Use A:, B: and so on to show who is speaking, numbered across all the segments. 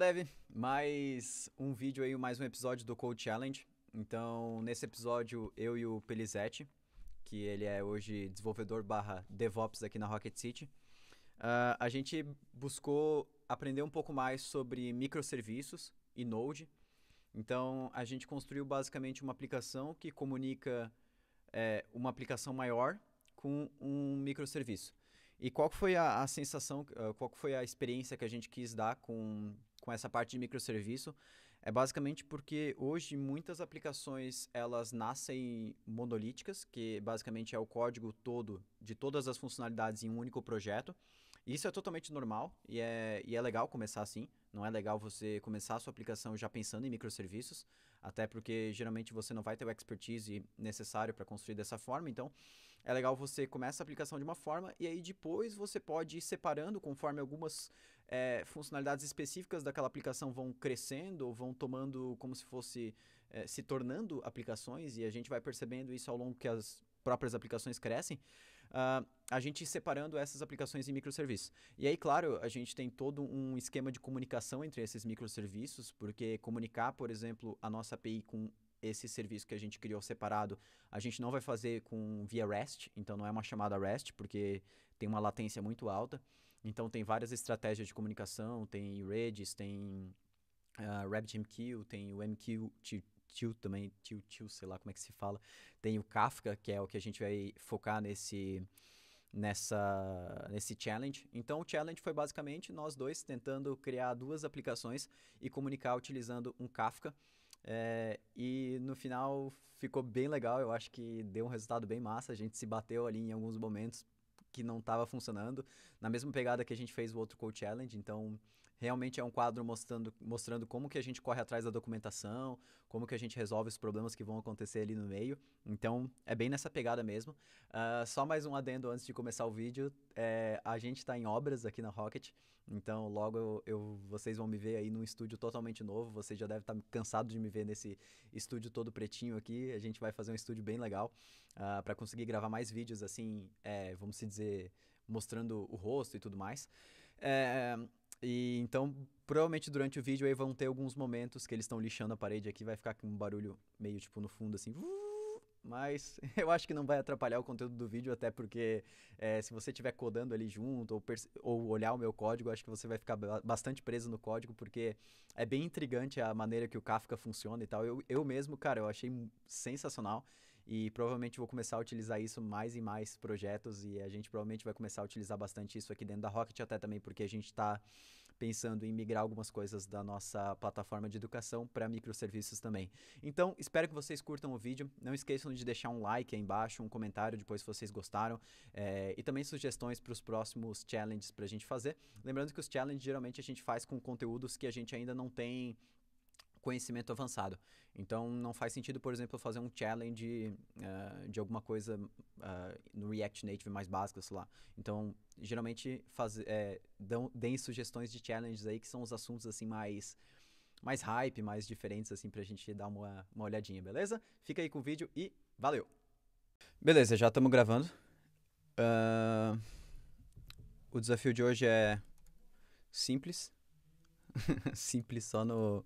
A: Dev, mais um vídeo aí, mais um episódio do Code Challenge. Então, nesse episódio, eu e o Pelizete, que ele é hoje desenvolvedor barra DevOps aqui na Rocket City, uh, a gente buscou aprender um pouco mais sobre microserviços e Node. Então, a gente construiu basicamente uma aplicação que comunica é, uma aplicação maior com um microserviço. E qual foi a, a sensação, ah, qual foi a experiência que a gente quis dar com com essa parte de microserviço é basicamente porque hoje muitas aplicações elas nascem monolíticas, que basicamente é o código todo de todas as funcionalidades em um único projeto. Isso é totalmente normal e é, e é legal começar assim. Não é legal você começar a sua aplicação já pensando em microserviços, até porque geralmente você não vai ter o expertise necessário para construir dessa forma. Então, é legal você começa a aplicação de uma forma e aí depois você pode ir separando conforme algumas é, funcionalidades específicas daquela aplicação vão crescendo ou vão tomando como se fosse é, se tornando aplicações e a gente vai percebendo isso ao longo que as próprias aplicações crescem, uh, a gente separando essas aplicações em microserviços. E aí, claro, a gente tem todo um esquema de comunicação entre esses microserviços, porque comunicar, por exemplo, a nossa API com esse serviço que a gente criou separado, a gente não vai fazer com via REST, então não é uma chamada REST, porque tem uma latência muito alta. Então tem várias estratégias de comunicação, tem Redis, tem uh, RabbitMQ, tem o MQTT também, TQ, sei lá como é que se fala. Tem o Kafka, que é o que a gente vai focar nesse nessa nesse challenge. Então o challenge foi basicamente nós dois tentando criar duas aplicações e comunicar utilizando um Kafka. É, e no final ficou bem legal, eu acho que deu um resultado bem massa. A gente se bateu ali em alguns momentos que não estava funcionando, na mesma pegada que a gente fez o outro Coach Challenge. Então, realmente é um quadro mostrando, mostrando como que a gente corre atrás da documentação, como que a gente resolve os problemas que vão acontecer ali no meio. Então, é bem nessa pegada mesmo. Uh, só mais um adendo antes de começar o vídeo. É, a gente está em obras aqui na Rocket, então logo eu, eu, vocês vão me ver aí num estúdio totalmente novo. Vocês já devem estar tá cansados de me ver nesse estúdio todo pretinho aqui. A gente vai fazer um estúdio bem legal uh, ah, para conseguir gravar mais vídeos assim, é, vamos se dizer, mostrando o rosto e tudo mais. É, e então, provavelmente durante o vídeo aí vão ter alguns momentos que eles estão lixando a parede aqui, vai ficar com um barulho meio tipo no fundo assim. Mas eu acho que não vai atrapalhar o conteúdo do vídeo, até porque é, se você estiver codando ali junto ou, ou olhar o meu código, acho que você vai ficar bastante preso no código, porque é bem intrigante a maneira que o Kafka funciona e tal. Eu, eu mesmo, cara, eu achei sensacional. E provavelmente vou começar a utilizar isso mais e mais projetos e a gente provavelmente vai começar a utilizar bastante isso aqui dentro da Rocket até também porque a gente está pensando em migrar algumas coisas da nossa plataforma de educação para microserviços também. Então, espero que vocês curtam o vídeo. Não esqueçam de deixar um like aí embaixo, um comentário depois se vocês gostaram é, e também sugestões para os próximos challenges para a gente fazer. Lembrando que os challenges geralmente a gente faz com conteúdos que a gente ainda não tem conhecimento avançado. Então, não faz sentido, por exemplo, fazer um challenge uh, de alguma coisa uh, no React Native mais básico, sei lá. Então, geralmente, faz, é, dão, deem sugestões de challenges aí, que são os assuntos, assim, mais mais hype, mais diferentes, assim, pra gente dar uma, uma olhadinha, beleza? Fica aí com o vídeo e valeu! Beleza, já estamos gravando. Uh, o desafio de hoje é simples. simples só no,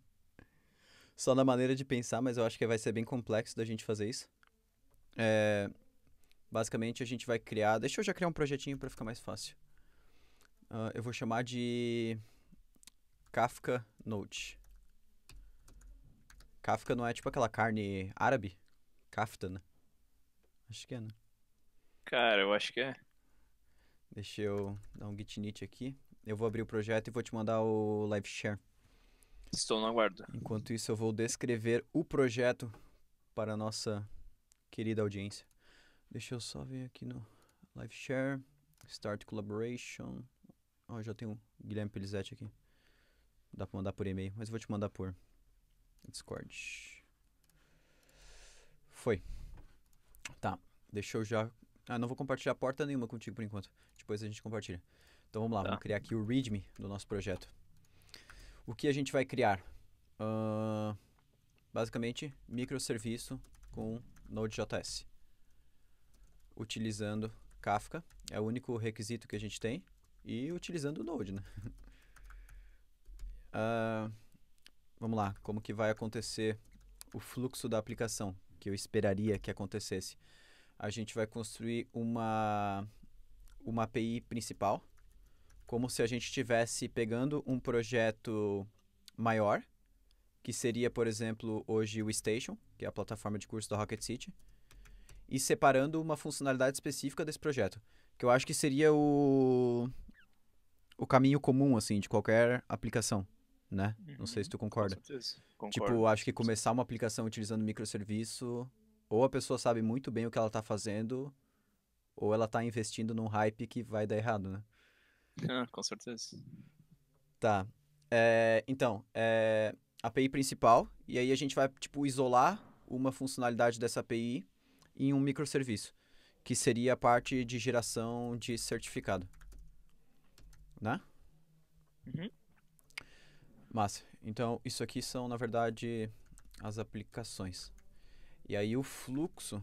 A: só na maneira de pensar, mas eu acho que vai ser bem complexo da gente fazer isso. É, basicamente, a gente vai criar. Deixa eu já criar um projetinho para ficar mais fácil. Uh, eu vou chamar de Kafka Note. Kafka não é tipo aquela carne árabe? Kafta, né? Acho que é, né?
B: Cara, eu acho que é.
A: Deixa eu dar um git aqui. Eu vou abrir o projeto e vou te mandar o live share.
B: Estou no aguardo.
A: Enquanto isso, eu vou descrever o projeto para a nossa querida audiência. Deixa eu só vir aqui no Live Share, Start Collaboration. Ó, oh, já tem o Guilherme Pelizete aqui. Dá para mandar por e-mail, mas vou te mandar por Discord. Foi. Tá, deixa eu já. Ah, não vou compartilhar porta nenhuma contigo por enquanto. Depois a gente compartilha. Então vamos lá, tá. vamos criar aqui o README do nosso projeto. O que a gente vai criar? Uh, basicamente, microserviço com Node.js. Utilizando Kafka, é o único requisito que a gente tem. E utilizando o Node, né? uh, vamos lá, como que vai acontecer o fluxo da aplicação que eu esperaria que acontecesse? A gente vai construir uma, uma API principal, como se a gente estivesse pegando um projeto maior, que seria, por exemplo, hoje o Station, que é a plataforma de curso da Rocket City, e separando uma funcionalidade específica desse projeto, que eu acho que seria o o caminho comum assim de qualquer aplicação, né? Uhum. Não sei se uhum. tu concorda. Com Tipo, acho que começar uma aplicação utilizando microserviço, ou a pessoa sabe muito bem o que ela está fazendo, ou ela está investindo num hype que vai dar errado, né?
B: Ah, com certeza.
A: Tá. É, então, é, API principal, e aí a gente vai, tipo, isolar uma funcionalidade dessa API em um microserviço, que seria a parte de geração de certificado. Né? Uhum. Massa. Então, isso aqui são, na verdade, as aplicações. E aí o fluxo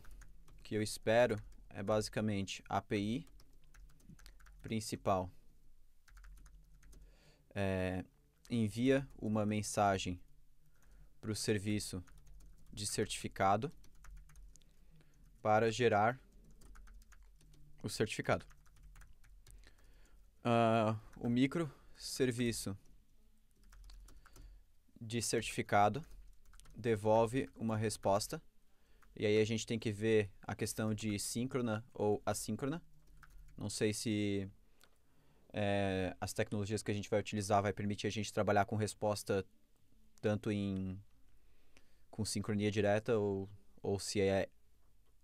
A: que eu espero é basicamente API principal é, envia uma mensagem para o serviço de certificado para gerar o certificado. Uh, o micro serviço de certificado devolve uma resposta. E aí a gente tem que ver a questão de síncrona ou assíncrona. Não sei se é, as tecnologias que a gente vai utilizar vai permitir a gente trabalhar com resposta tanto em com sincronia direta ou, ou se é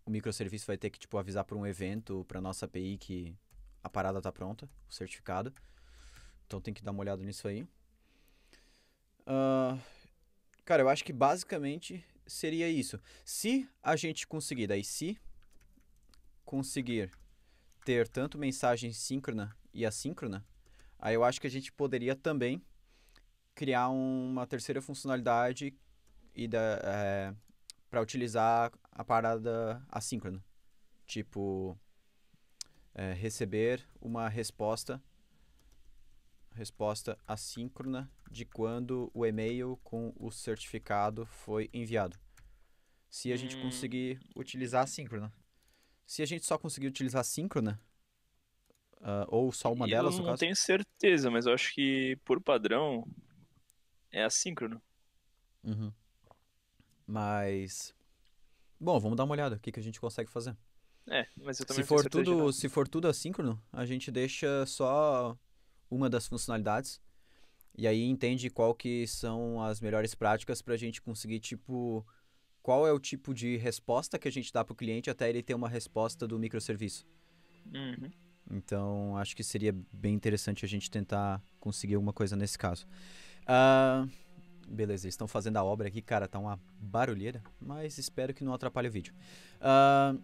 A: o microserviço vai ter que tipo avisar para um evento para nossa API que a parada está pronta o certificado então tem que dar uma olhada nisso aí uh, cara eu acho que basicamente seria isso se a gente conseguir daí se conseguir ter tanto mensagem síncrona e assíncrona, aí eu acho que a gente poderia também criar uma terceira funcionalidade e da, é, eh, para utilizar a parada assíncrona. Tipo, é, receber uma resposta resposta assíncrona de quando o e-mail com o certificado foi enviado. Se a hum. gente conseguir utilizar assíncrona. Se a gente só conseguir utilizar assíncrona Uh, ou só uma e delas, eu não
B: tenho certeza, mas eu acho que por padrão é assíncrono. Uhum.
A: Mas. Bom, vamos dar uma olhada. O que, que a gente consegue fazer? É, mas eu também se for tudo Se for tudo assíncrono, a gente deixa só uma das funcionalidades. E aí entende qual que são as melhores práticas para a gente conseguir, tipo, qual é o tipo de resposta que a gente dá para o cliente até ele ter uma resposta do microserviço. Uhum. Então, acho que seria bem interessante a gente tentar conseguir alguma coisa nesse caso. Uh, beleza, estão fazendo a obra aqui, cara, tá uma barulheira, mas espero que não atrapalhe o vídeo. Uh,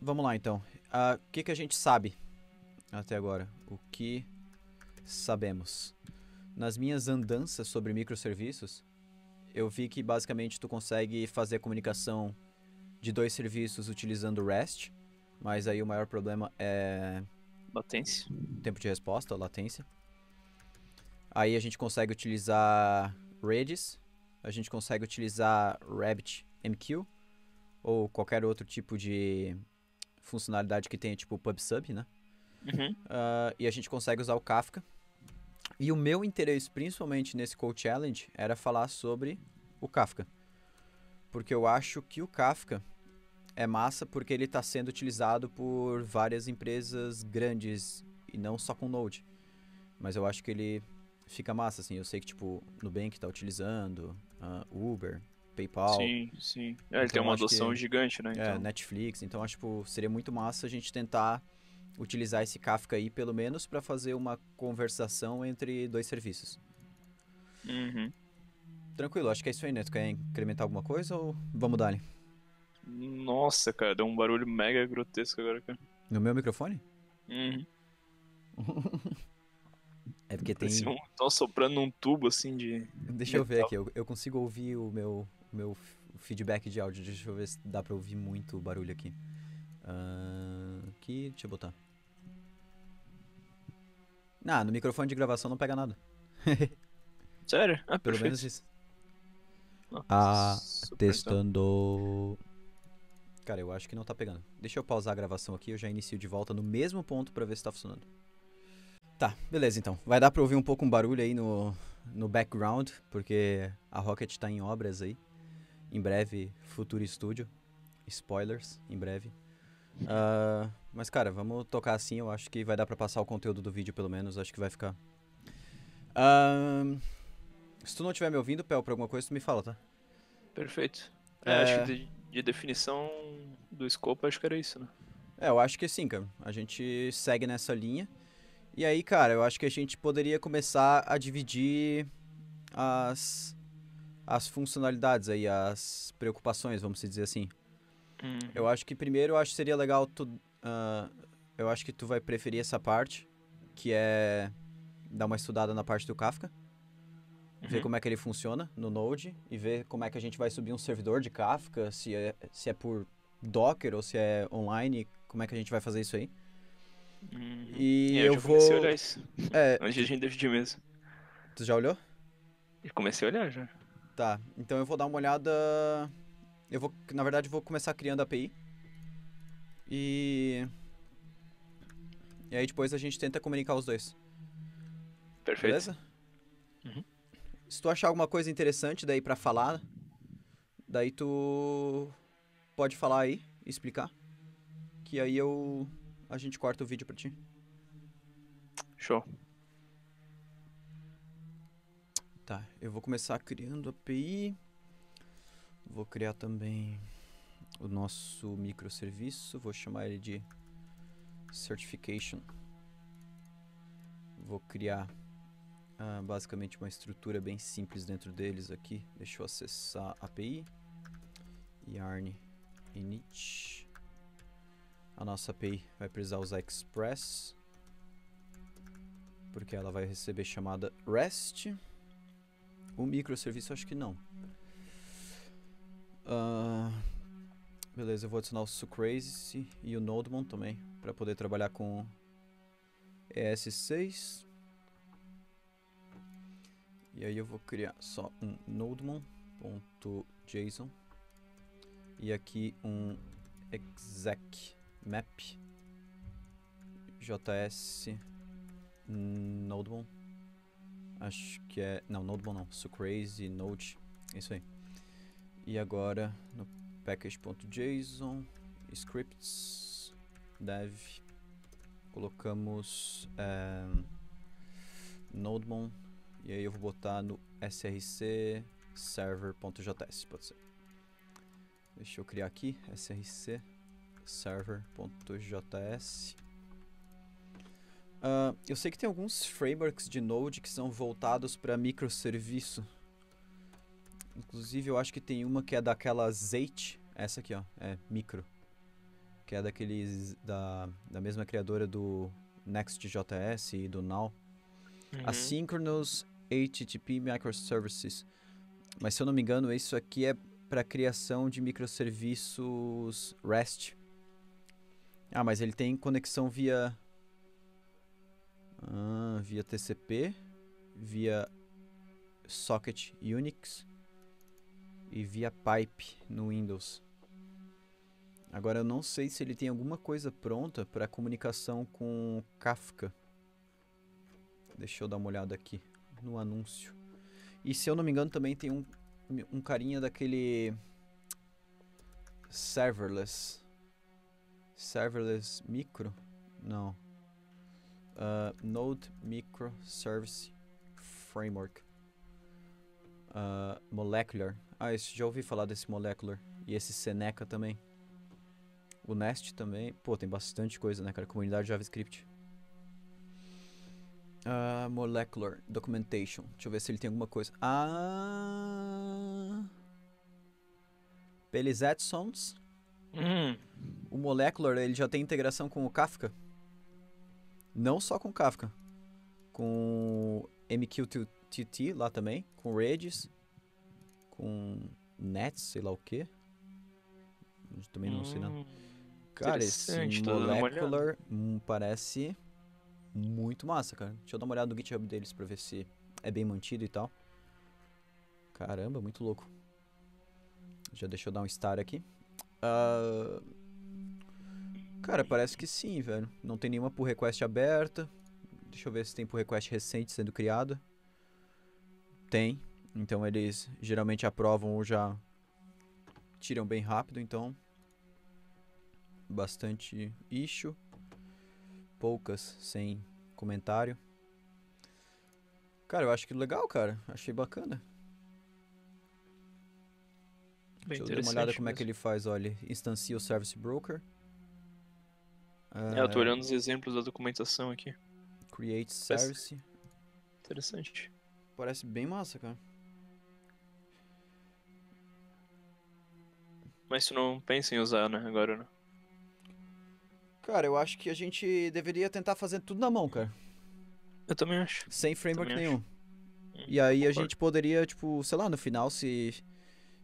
A: vamos lá, então. Ah, o uh, que, que a gente sabe até agora? O que sabemos? Nas minhas andanças sobre microserviços, eu vi que basicamente tu consegue fazer a comunicação de dois serviços utilizando REST. Mas aí o maior problema é. Latência. Tempo de resposta, latência. Aí a gente consegue utilizar Redis, a gente consegue utilizar Rabbit MQ ou qualquer outro tipo de funcionalidade que tenha tipo PubSub, né? Uhum. Uh, e a gente consegue usar o Kafka. E o meu interesse, principalmente nesse Code Challenge, era falar sobre o Kafka. Porque eu acho que o Kafka é massa porque ele está sendo utilizado por várias empresas grandes e não só com Node. Mas eu acho que ele fica massa, assim. Eu sei que, tipo, Nubank está utilizando, uh, Uber, PayPal. Sim, sim. É, então, ele tem uma adoção que, gigante, né? É, então. É, Netflix. Então, acho tipo, seria muito massa a gente tentar utilizar esse Kafka aí, pelo menos, para fazer uma conversação entre dois serviços. Uhum. Tranquilo, acho que é isso aí, Neto. Quer incrementar alguma coisa ou vamos dar? -lhe? Nossa, cara, deu um barulho mega grotesco agora, cara. No meu microfone? Uhum. é porque tem. Um,
B: tô soprando um tubo assim de.
A: Deixa eu ver aqui, eu, eu consigo ouvir o meu, meu feedback de áudio. Deixa eu ver se dá pra ouvir muito barulho aqui. Uh, aqui, deixa eu botar. Ah, no microfone de gravação não pega nada. Sério? Ah, Pelo perfeito. menos isso. Nossa, ah, testando. Então. Cara, eu acho que não tá pegando. Deixa eu pausar a gravação aqui, eu já inicio de volta no mesmo ponto para ver se tá funcionando. Tá, beleza então. Vai dar pra ouvir um pouco um barulho aí no, no background, porque a Rocket tá em obras aí. Em breve, futuro estúdio. Spoilers, em breve. Uh, mas cara, vamos tocar assim, eu acho que vai dar pra passar o conteúdo do vídeo pelo menos, acho que vai ficar. Uh, se tu não estiver me ouvindo, Pel, pra alguma coisa, tu me fala, tá? Perfeito. É, é... Acho que de definição do escopo, acho que era isso, né? É, eu acho que sim, cara. A gente segue nessa linha. E aí, cara, eu acho que a gente poderia começar a dividir as, as funcionalidades aí, as preocupações, vamos dizer assim. Uhum. Eu acho que primeiro, eu acho que seria legal tu... Uh, eu acho que tu vai preferir essa parte, que é dar uma estudada na parte do Kafka uhum. ver como é que ele funciona no Node e ver como é que a gente vai subir um servidor de Kafka, se é, se é por Docker ou se é online, como é que a gente vai fazer isso aí. Uhum. E é, eu, eu vou. Comecei a olhar isso. É... Antes a gente decidir mesmo. Tu já olhou? Eu comecei a olhar já. Tá, então eu vou dar uma olhada. Eu vou, na verdade, vou começar criando a API. E. E aí depois a gente tenta comunicar os dois.
B: Perfeito. Beleza? Uhum
A: se tu achar alguma coisa interessante daí para falar, daí tu pode falar aí, explicar, que aí eu a gente corta o vídeo para ti. Show. Tá, eu vou começar criando a API. Vou criar também o nosso microserviço, vou chamar ele de certification. Vou criar ah, basicamente uma estrutura bem simples dentro deles aqui. Deixa eu acessar a API. Yarn init. A nossa API vai precisar usar Express. Porque ela vai receber chamada REST. O microserviço acho que não. Uh, beleza, eu vou adicionar o Sucrazy e o Nodemon também. Para poder trabalhar com ES6. E aí eu vou criar só um nodemon.json e aqui um exec map js nodemon acho que é, não, nodemon não, so crazy node, é isso aí. E agora no package.json scripts dev colocamos é, nodemon e aí eu vou botar no src server.js, pode ser. Deixa eu criar aqui, src server.js. Uh, ah, eu sei que tem alguns frameworks de Node que são voltados para microserviço. Inclusive, eu acho que tem uma que é daquela Zate, essa aqui, ó, é micro, que é daqueles da, da mesma criadora do Next.js e do Now. Uhum. Synchronous HTTP Microservices. Mas se eu não me engano, isso aqui é para criação de microserviços REST. Ah, mas ele tem conexão via ah, via TCP, via socket Unix e via pipe no Windows. Agora eu não sei se ele tem alguma coisa pronta para comunicação com Kafka. Deixa eu dar uma olhada aqui no anúncio. E se eu não me engano, também tem um, um carinha daquele. Serverless. Serverless Micro? Não. Uh, Node Micro Service Framework. Uh, molecular. Ah, eu já ouvi falar desse Molecular. E esse Seneca também. O Nest também. Pô, tem bastante coisa, né, cara? Comunidade JavaScript. Uh, molecular Documentation. Deixa eu ver se ele tem alguma coisa. Ah. Pelis Edsons. Hum. O Molecular ele já tem integração com o Kafka. Não só com o Kafka. Com MQTT lá também. Com Redis. Com Nets, sei lá o que. Também não sei nada. Hum. Cara, esse Molecular hum, parece muito massa, cara. Deixa eu dar uma olhada no GitHub deles pra ver se é bem mantido e tal. Caramba, muito louco. Já deixa eu dar um star aqui. Uh... Cara, parece que sim, velho. Não tem nenhuma pull request aberta. Deixa eu ver se tem pull request recente sendo criada. Tem. Então eles geralmente aprovam ou já tiram bem rápido, então... Bastante issue poucas sem comentário. Cara, eu acho que legal, cara. Achei bacana. Bem Deixa eu dar uma olhada como mesmo. é que ele faz, olha. Instancia o Service Broker. É, eu tô ah, olhando
B: os exemplos da documentação aqui.
A: Create Parece... Service. Interessante. Parece bem massa, cara.
B: Mas tu não pensa em usar, né, agora, né?
A: Cara, eu acho que a gente deveria tentar fazer tudo na mão, cara. Eu também acho. Sem framework nenhum. Hum, e aí concordo. a gente poderia, tipo, sei lá, no final, se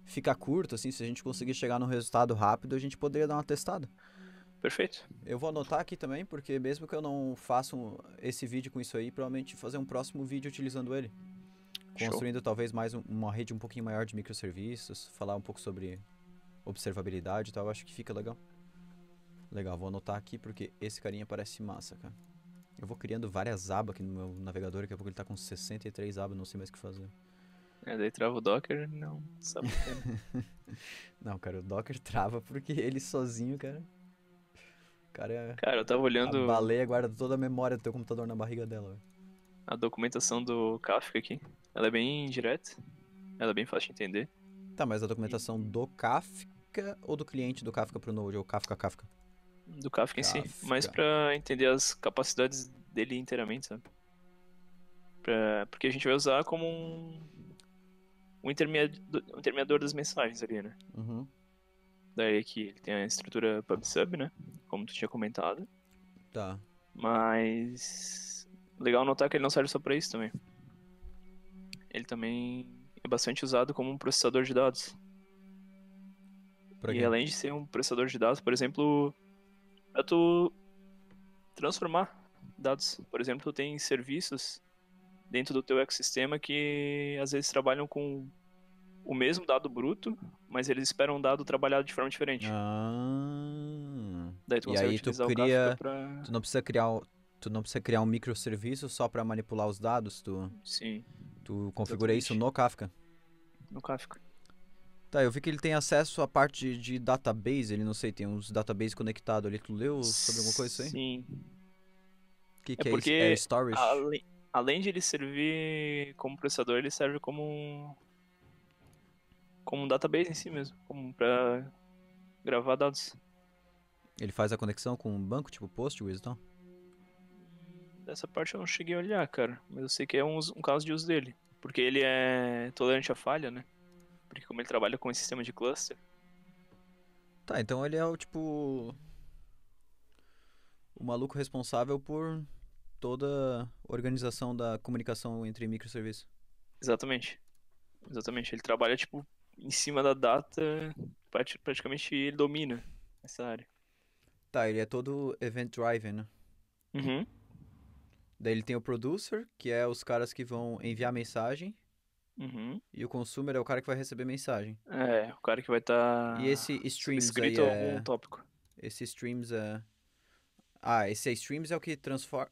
A: ficar curto, assim, se a gente conseguir chegar num resultado rápido, a gente poderia dar uma testada. Perfeito. Eu vou anotar aqui também, porque mesmo que eu não faça um, esse vídeo com isso aí, provavelmente fazer um próximo vídeo utilizando ele. Construindo Show. talvez mais um, uma rede um pouquinho maior de microserviços, falar um pouco sobre observabilidade e tal, acho que fica legal. Legal, vou anotar aqui porque esse carinha parece massa, cara. Eu vou criando várias abas aqui no meu navegador, daqui a pouco ele tá com 63 abas, não sei mais o que fazer.
B: É, daí trava o Docker, não sabe o que
A: é. Né? Não, cara, o Docker trava porque ele sozinho, cara. Cara, é cara eu tava olhando. A baleia guarda toda a memória do teu computador na barriga dela,
B: A documentação do Kafka aqui, ela é bem direta, ela é bem fácil de entender.
A: Tá, mas a documentação e... do Kafka ou do cliente do Kafka pro Node, ou Kafka Kafka? do Kafka, em si, mas
B: para entender as capacidades dele inteiramente, sabe? Pra... Porque a gente vai usar como um, um intermediador, das mensagens ali, né? Uhum. Daí aqui ele tem a estrutura pub-sub, né? Como tu tinha comentado. Tá. Mas legal notar que ele não serve só para isso também. Ele também é bastante usado como um processador de dados. Pra e além de ser um processador de dados, por exemplo, é tu transformar dados. Por exemplo, tu tem serviços dentro do teu ecossistema que às vezes trabalham com o mesmo dado bruto, mas eles esperam um dado trabalhado de forma diferente.
A: Ah. Daí tu e aí tu cria, pra... tu não precisa criar, tu não precisa criar um microserviço só para manipular os dados, tu. Sim. Tu configura Exatamente. isso no Kafka. No Kafka. Tá, eu vi que ele tem acesso à parte de database, ele não sei, tem uns database conectados ali. Tu leu sobre alguma coisa aí? Sim. O que, que é, é porque É storage? Além,
B: além de ele servir como processador, ele serve como um. como um database em si mesmo, como pra gravar
A: dados. Ele faz a conexão com um banco, tipo Postgres então?
B: essa parte eu não cheguei a olhar, cara. Mas eu sei que é um, um caso de uso dele. Porque ele é tolerante à falha, né? porque como ele trabalha com esse sistema de cluster.
A: Tá, então ele é o tipo. O maluco responsável por toda a organização da comunicação entre microserviços.
B: Exatamente. Exatamente. Ele trabalha, tipo, em cima da data, praticamente ele domina
A: essa área. Tá, ele é todo event driven, né? Uhum. Daí ele tem o producer, que é os caras que vão enviar mensagem Uhum. E o consumer é o cara que vai receber mensagem. É,
B: o cara que vai estar. Tá... E esse streams escrito aí é algum é...
A: tópico. Esse streams é. Ah, esse streams é o que transforma.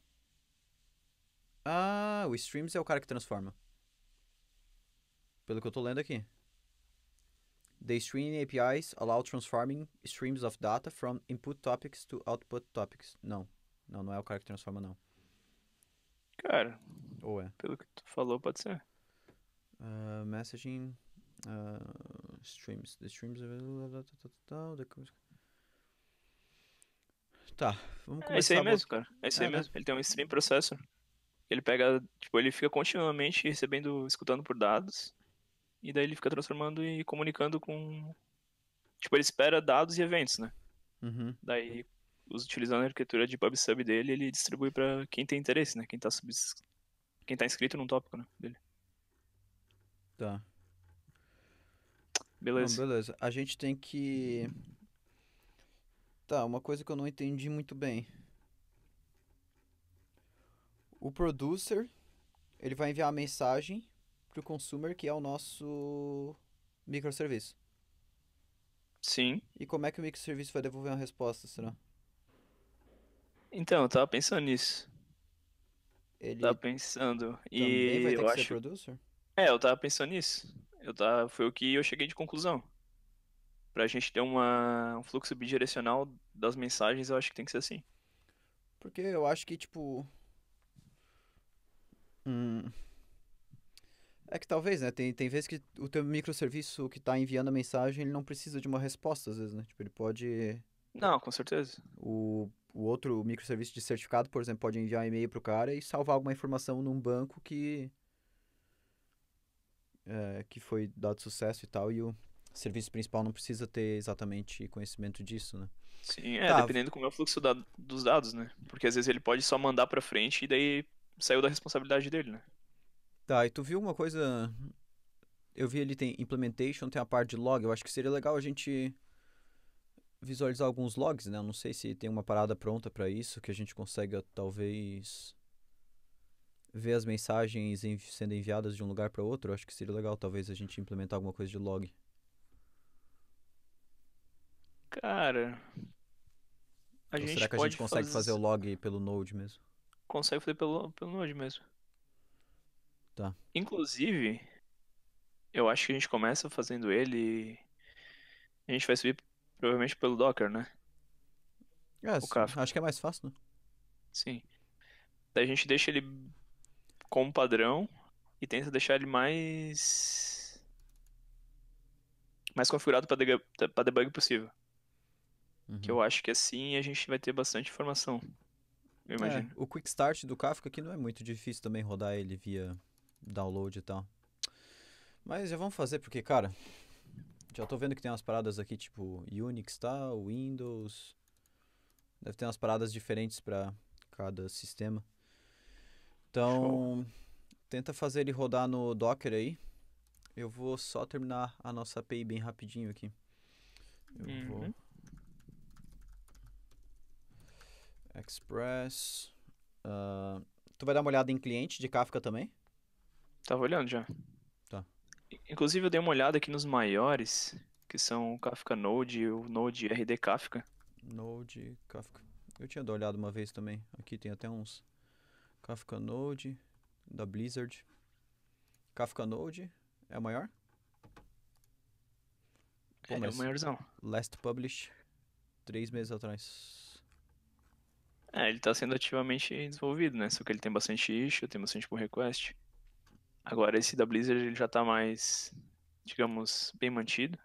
A: Ah, o streams é o cara que transforma. Pelo que eu tô lendo aqui. The streaming APIs allow transforming streams of data from input topics to output topics. Não, não, não é o cara que transforma, não. Cara. Ou é? Pelo que tu falou, pode ser. Uh, messaging uh, streams. The streams. Tá, vamos começar. É isso aí mesmo, cara. É isso aí é, né? mesmo. Ele tem um stream
B: processor. Ele pega, tipo, ele fica continuamente recebendo, escutando por dados. E daí ele fica transformando e comunicando com. Tipo, ele espera dados e eventos, né? Uhum. Daí, utilizando a arquitetura de PubSub dele, ele distribui para quem tem interesse, né? Quem tá, subs... quem tá inscrito num tópico né? dele. Tá. Beleza.
A: Não, beleza. A gente tem que. Tá, uma coisa que eu não entendi muito bem. O producer, ele vai enviar a mensagem pro consumer, que é o nosso microserviço. Sim. E como é que o microserviço vai devolver uma resposta, será? Então, eu tava pensando nisso.
B: Ele... pensando. E vai ter eu que acho... ser producer? É, eu tava pensando nisso. Eu tava, foi o que eu cheguei de conclusão. Pra gente ter uma, um fluxo bidirecional das mensagens, eu acho que tem que ser assim.
A: Porque eu acho que, tipo. Hum. É que talvez, né? Tem, tem vezes que o teu microserviço que tá enviando a mensagem, ele não precisa de uma resposta, às vezes, né? Tipo, ele pode. Não, com certeza. O, o outro microserviço de certificado, por exemplo, pode enviar um e-mail pro cara e salvar alguma informação num banco que é, que foi dado sucesso e tal, e o serviço principal não precisa ter exatamente conhecimento disso, né? Sim, é, tá. dependendo
B: como é o fluxo da, dos dados, né? Porque às vezes ele pode só mandar para frente e daí saiu da responsabilidade dele, né?
A: Tá, e tu viu uma coisa. Eu vi ele tem implementation, tem a parte de log. Eu acho que seria legal a gente visualizar alguns logs, né? Eu não sei se tem uma parada pronta para isso que a gente consegue talvez ver as mensagens envi sendo enviadas de um lugar para outro, acho que seria legal talvez a gente implementar alguma coisa de log.
B: Cara, a Ou gente será que a gente consegue fazer... fazer... o
A: log pelo Node mesmo?
B: Consegue fazer pelo, pelo Node mesmo. Tá. Inclusive, eu acho que a gente começa fazendo ele. A gente vai subir provavelmente pelo Docker,
A: né? É, o acho que é mais fácil, né? Sim.
B: a gente deixa ele como padrão e tenta deixar ele mais mais configurado para debug, pra debug possível. Uhum. Que eu acho que assim a gente vai ter bastante informação. Eu é, imagino.
A: É, o quick start do Kafka aqui não é muito difícil também rodar ele via download e tal. Mas já vamos fazer porque, cara, já tô vendo que tem umas paradas aqui tipo Unix tal, Windows. Deve ter umas paradas diferentes para cada sistema. Então, Show. tenta fazer ele rodar no Docker aí. Eu vou só terminar a nossa API bem rapidinho aqui. Eu uhum. vou. Express. Uh, tu vai dar uma olhada em cliente de Kafka também? Tava olhando já. Tá.
B: Inclusive eu dei uma olhada aqui nos maiores, que são o Kafka Node e o Node RD Kafka.
A: Node Kafka. Eu tinha dado olhada uma vez também. Aqui tem até uns Kafka Node da Blizzard. Kafka Node é o maior? Pô, é, é o maiorzão. Last Publish, três meses atrás.
B: É, ele está sendo ativamente desenvolvido, né? Só que ele tem bastante issue, tem bastante pull request. Agora esse da Blizzard ele já está mais, digamos, bem mantido.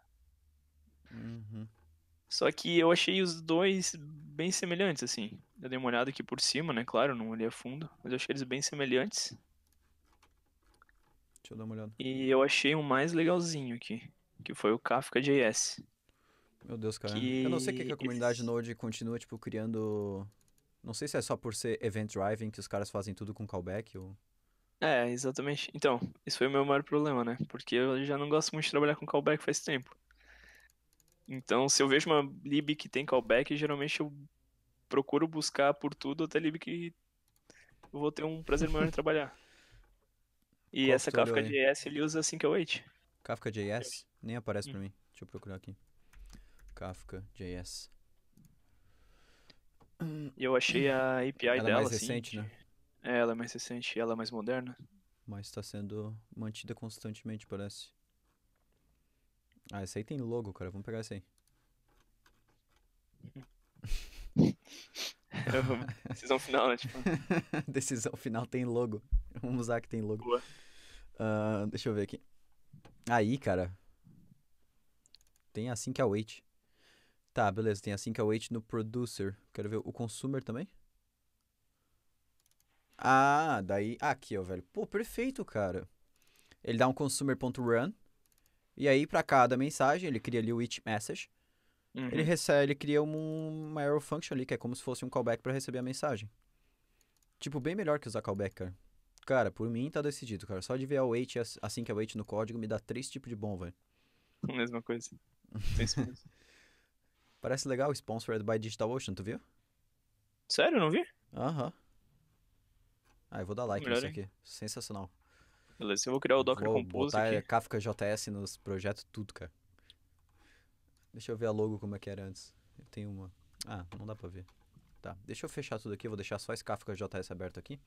B: Uhum. Só que eu achei os dois bem semelhantes, assim. Eu dei uma olhada aqui por cima, né? Claro, não olhei a fundo, mas eu achei eles bem semelhantes. Deixa eu dar uma olhada. E eu achei um mais legalzinho aqui, que foi o Kafka.js. Meu Deus, cara. Que... Eu não sei o que, a
A: comunidade Node continua, tipo, criando. Não sei se é só por ser event driving que os caras fazem tudo com callback ou.
B: É, exatamente. Então, isso foi o meu maior problema, né? Porque eu já não gosto muito de trabalhar com callback faz tempo.
A: Então, se eu vejo uma lib que
B: tem callback, geralmente eu procuro buscar por tudo até lib que eu vou ter um prazer maior em trabalhar. E Qual essa é Kafka aí? JS ele usa 508. Assim
A: Kafka JS? Nem aparece hum. pra mim. Deixa eu procurar aqui. Kafka JS.
B: eu achei a API ela é dela. É mais assim, recente, né? É, ela é mais recente ela é mais moderna.
A: Mas está sendo mantida constantemente, parece. Ah, essa aí tem logo, cara. Vamos pegar essa aí. Uhum. Decisão final, né? Tipo... Decisão final tem logo. Vamos usar que tem logo. Boa. Uh, deixa eu ver aqui. Aí, cara. Tem assim que a é wait. Tá, beleza. Tem assim que a é wait no producer. Quero ver o consumer também. Ah, daí. Aqui, ó, velho. Pô, perfeito, cara. Ele dá um consumer.run. E aí, para cada mensagem, ele cria ali o each message. Uhum. Ele recebe, ele cria um, uma arrow function ali, que é como se fosse um callback para receber a mensagem. Tipo, bem melhor que usar callback, cara. Cara, por mim tá decidido, cara. Só de ver a wait, assim que a wait no código, me dá três tipos de bom, velho. Mesma coisa. Parece legal, sponsored by DigitalOcean, tu viu? Sério, não vi? Aham. Ah, eu vou dar like nisso aqui. Sensacional.
B: Beleza, eu vou criar o Docker vou Compose botar aqui.
A: Kafka JS nos projetos, tudo, cara. Deixa eu ver a logo como é que era antes. Eu tenho uma. Ah, não dá pra ver. Tá, deixa eu fechar tudo aqui. vou deixar só esse Kafka JS aberto aqui.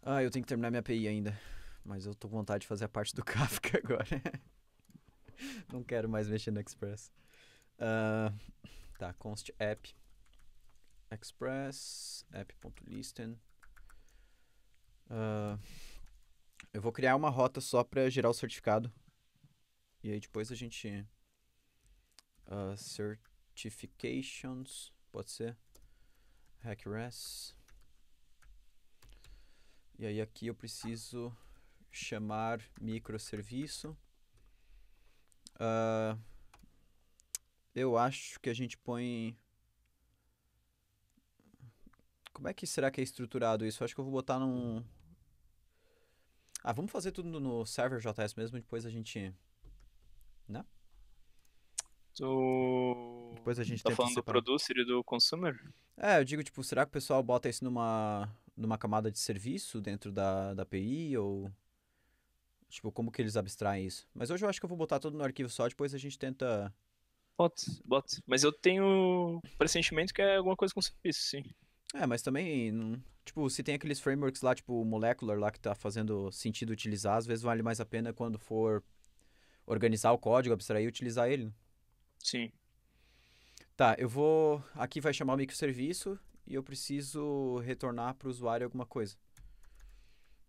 A: Ah, eu tenho que terminar minha API ainda. Mas eu tô com vontade de fazer a parte do Kafka agora. não quero mais mexer no Express. Uh, tá, const app express app.listen. Uh, eu vou criar uma rota só para gerar o certificado. E aí depois a gente uh, certifications, pode ser, hackRes. E aí aqui eu preciso chamar microserviço. Uh, eu acho que a gente põe... Como é que será que é estruturado isso? Eu acho que eu vou botar num... Ah, vamos fazer tudo no server JS mesmo, depois a gente... Né? do. Depois a gente tá falando separar. do
B: producer e do consumer?
A: É, eu digo, tipo, será que o pessoal bota isso numa, numa camada de serviço dentro da, da API ou. Tipo, como que eles abstraem isso? Mas hoje eu acho que eu vou botar tudo no arquivo só, depois a gente tenta. Bota, bota. Mas eu tenho pressentimento que é alguma coisa com serviço, sim. É, mas também, tipo, se tem aqueles frameworks lá, tipo, molecular lá que tá fazendo sentido utilizar, às vezes vale mais a pena quando for organizar o código, abstrair e utilizar ele. Né? Sim. Tá, eu vou. Aqui vai chamar o microserviço e eu preciso retornar para o usuário alguma coisa.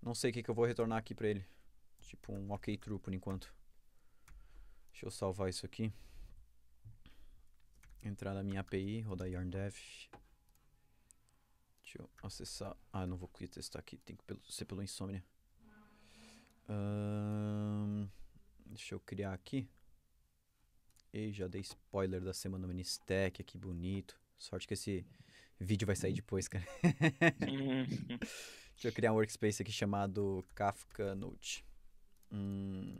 A: Não sei o que, que eu vou retornar aqui para ele. Tipo um OK true por enquanto. Deixa eu salvar isso aqui. Entrar na minha API, rodar yarn dev Deixa eu acessar. Ah, não vou testar aqui, tem que ser pelo Insomnia. Hum, deixa eu criar aqui. Ei, já dei spoiler da semana no Ministec, que bonito. Sorte que esse vídeo vai sair depois, cara. Uhum. Deixa eu criar um workspace aqui chamado Kafka Note. Hum,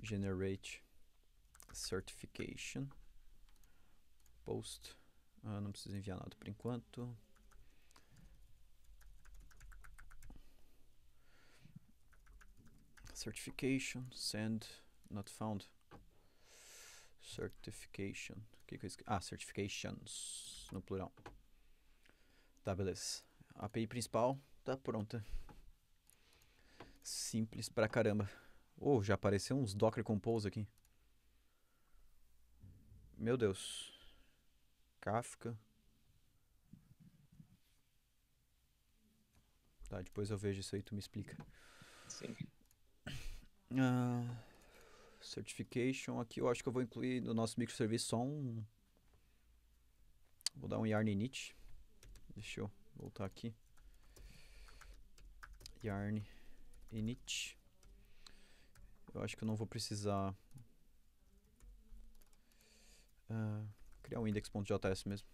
A: generate certification. Post. Ah, não preciso enviar nada por enquanto. Certification, send, not found. Certification. O que, que eu escrevi? Ah, certifications no plural. Tá, beleza. A API principal tá pronta. Simples pra caramba. Oh, já apareceu uns Docker Compose aqui. Meu Deus. Kafka. Tá, depois eu vejo isso aí, tu me explica. Sim. Ah. Uh... Certification aqui, eu acho que eu vou incluir no nosso microserviço só um... Vou dar um yarn init. Deixa eu voltar aqui. Yarn init. Eu acho que eu não vou precisar... Uh, criar um index.js mesmo.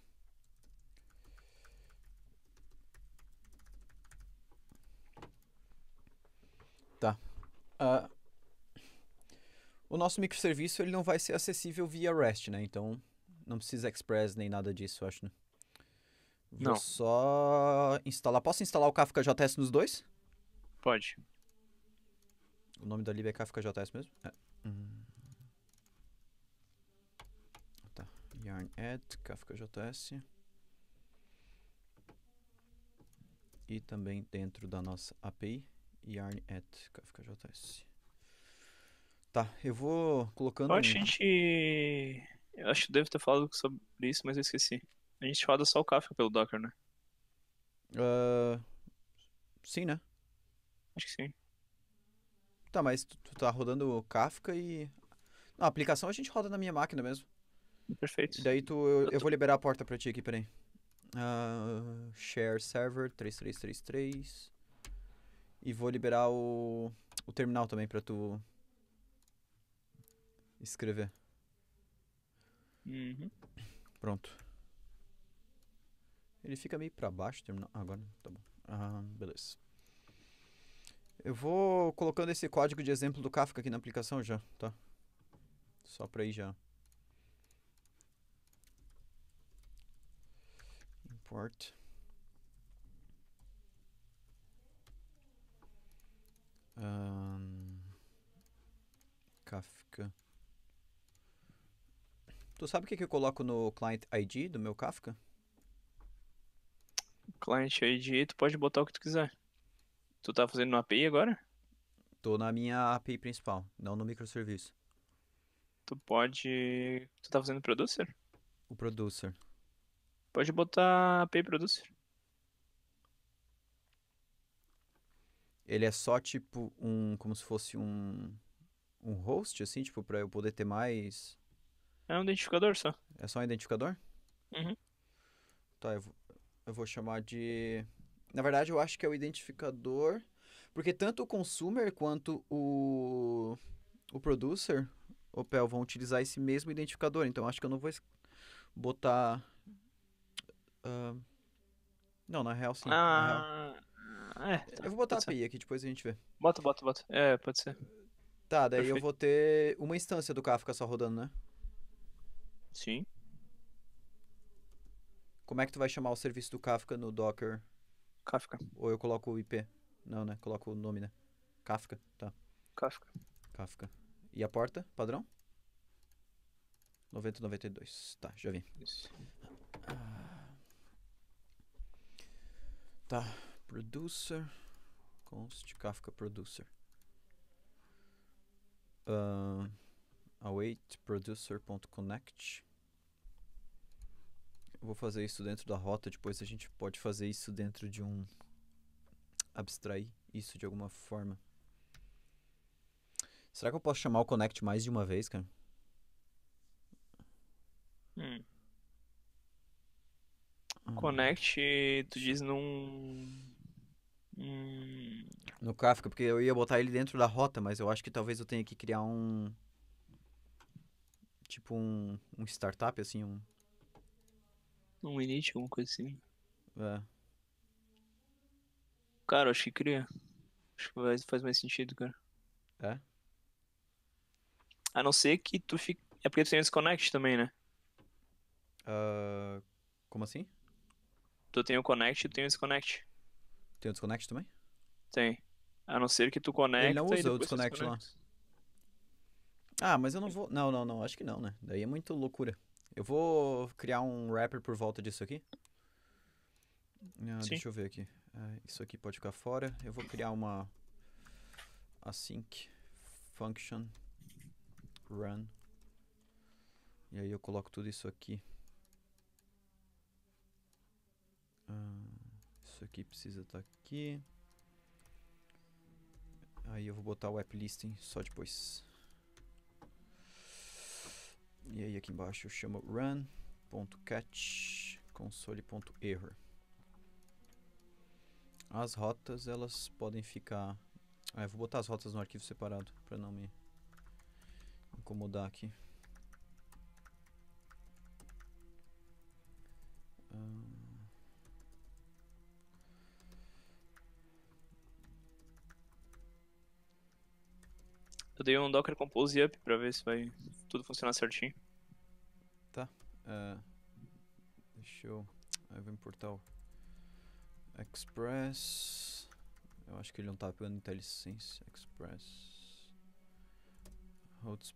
A: Tá. Uh, o nosso microserviço ele não vai ser acessível via REST, né? Então não precisa Express nem nada disso, acho, né? Vou não. só instalar. Posso instalar o Kafka JS nos dois? Pode. O nome da lib é Kafka JS mesmo? É. Hum. Tá. Yarn add, Kafka JS. E também dentro da nossa API, yarn at Kafka JS. Tá, eu vou colocando. Eu acho que a gente.
B: Eu acho que devo ter falado sobre isso, mas eu esqueci. A gente roda só o Kafka pelo Docker, né?
A: Uh... Sim, né? Acho que sim. Tá, mas tu, tu tá rodando o Kafka e. Não, a aplicação a gente roda na minha máquina mesmo. Perfeito. E daí tu, eu, eu, eu vou liberar a porta pra ti aqui, peraí. Uh, share server 3333. E vou liberar o, o terminal também pra tu escrever. Uhum. Pronto. Ele fica meio para baixo, terminar ah, agora, tá bom. Ah, beleza. Eu vou colocando esse código de exemplo do Kafka aqui na aplicação já, tá? Só para ir já. Import. Um, café. Tu sabe o que, que eu coloco no Client ID do meu Kafka? Client ID, tu pode botar o que tu quiser. Tu tá fazendo no API agora? Tô na minha API
B: principal, não no microserviço. Tu pode. Tu tá fazendo producer?
A: O producer.
B: Pode botar API producer.
A: Ele é só tipo um. como se fosse um. um host, assim, tipo, pra eu poder ter mais é um identificador só. É só um identificador? Uhum. Tá, eu vou, eu vou chamar de. Na verdade, eu acho que é o identificador. Porque tanto o consumer quanto o, o producer, o PEL, vão utilizar esse mesmo identificador. Então, acho que eu não vou botar. Uh... Não, na real, sim. Ah, na real. É, tá, eu vou botar a API aqui, depois a gente vê. Bota, bota, bota. É, pode ser. Tá, daí Perfeito. eu vou ter uma instância do Kafka só rodando, né? Sim. Como é que tu vai chamar o serviço do Kafka no Docker? Kafka. Ou eu coloco o IP? Não, né? Coloco o nome, né? Kafka, tá. Kafka. Kafka. E a porta, padrão? 9092. Tá, já vi. Isso. Tá, producer. Const Kafka producer. Uh, await producer.connect vou fazer isso dentro da rota, depois a gente pode fazer isso dentro de um. abstrair isso de alguma forma. Será que eu posso chamar o Connect mais de uma vez, cara? Hum. Ah, Connect,
B: tu diz num. Hum.
A: No Kafka, porque eu ia botar ele dentro da rota, mas eu acho que talvez eu tenha que criar um. Tipo um, um startup, assim, um, um init, alguma coisa assim. É.
B: Cara, acho que cria. Acho que faz mais sentido, cara. É? A não ser que tu fique. É porque tu tem o Disconnect também, né?
A: Uh, como assim?
B: Tu tem o Connect e tu tem o Disconnect.
A: Tem o Disconnect também?
B: Tem. A não ser que tu conecta. Ele não usa o Disconnect lá.
A: Ah, mas eu não vou. Não, não, não. Acho que não, né? Daí é muito loucura. Eu vou criar um wrapper por volta disso aqui. Ah, deixa eu ver aqui. Ah, isso aqui pode ficar fora. Eu vou criar uma async function run. E aí eu coloco tudo isso aqui. Ah, isso aqui precisa estar tá aqui. Aí eu vou botar o app listing só depois. E aí aqui embaixo eu chamo run.catch console.error. As rotas elas podem ficar... Ah, eu vou botar as rotas no arquivo separado para não me incomodar aqui.
B: Eu dei um Docker Compose Up pra ver se vai tudo funcionar certinho.
A: Tá. Uh, deixa eu. Eu vou importar o Express. Eu acho que ele não tá pegando IntelliSense. Express. Routes.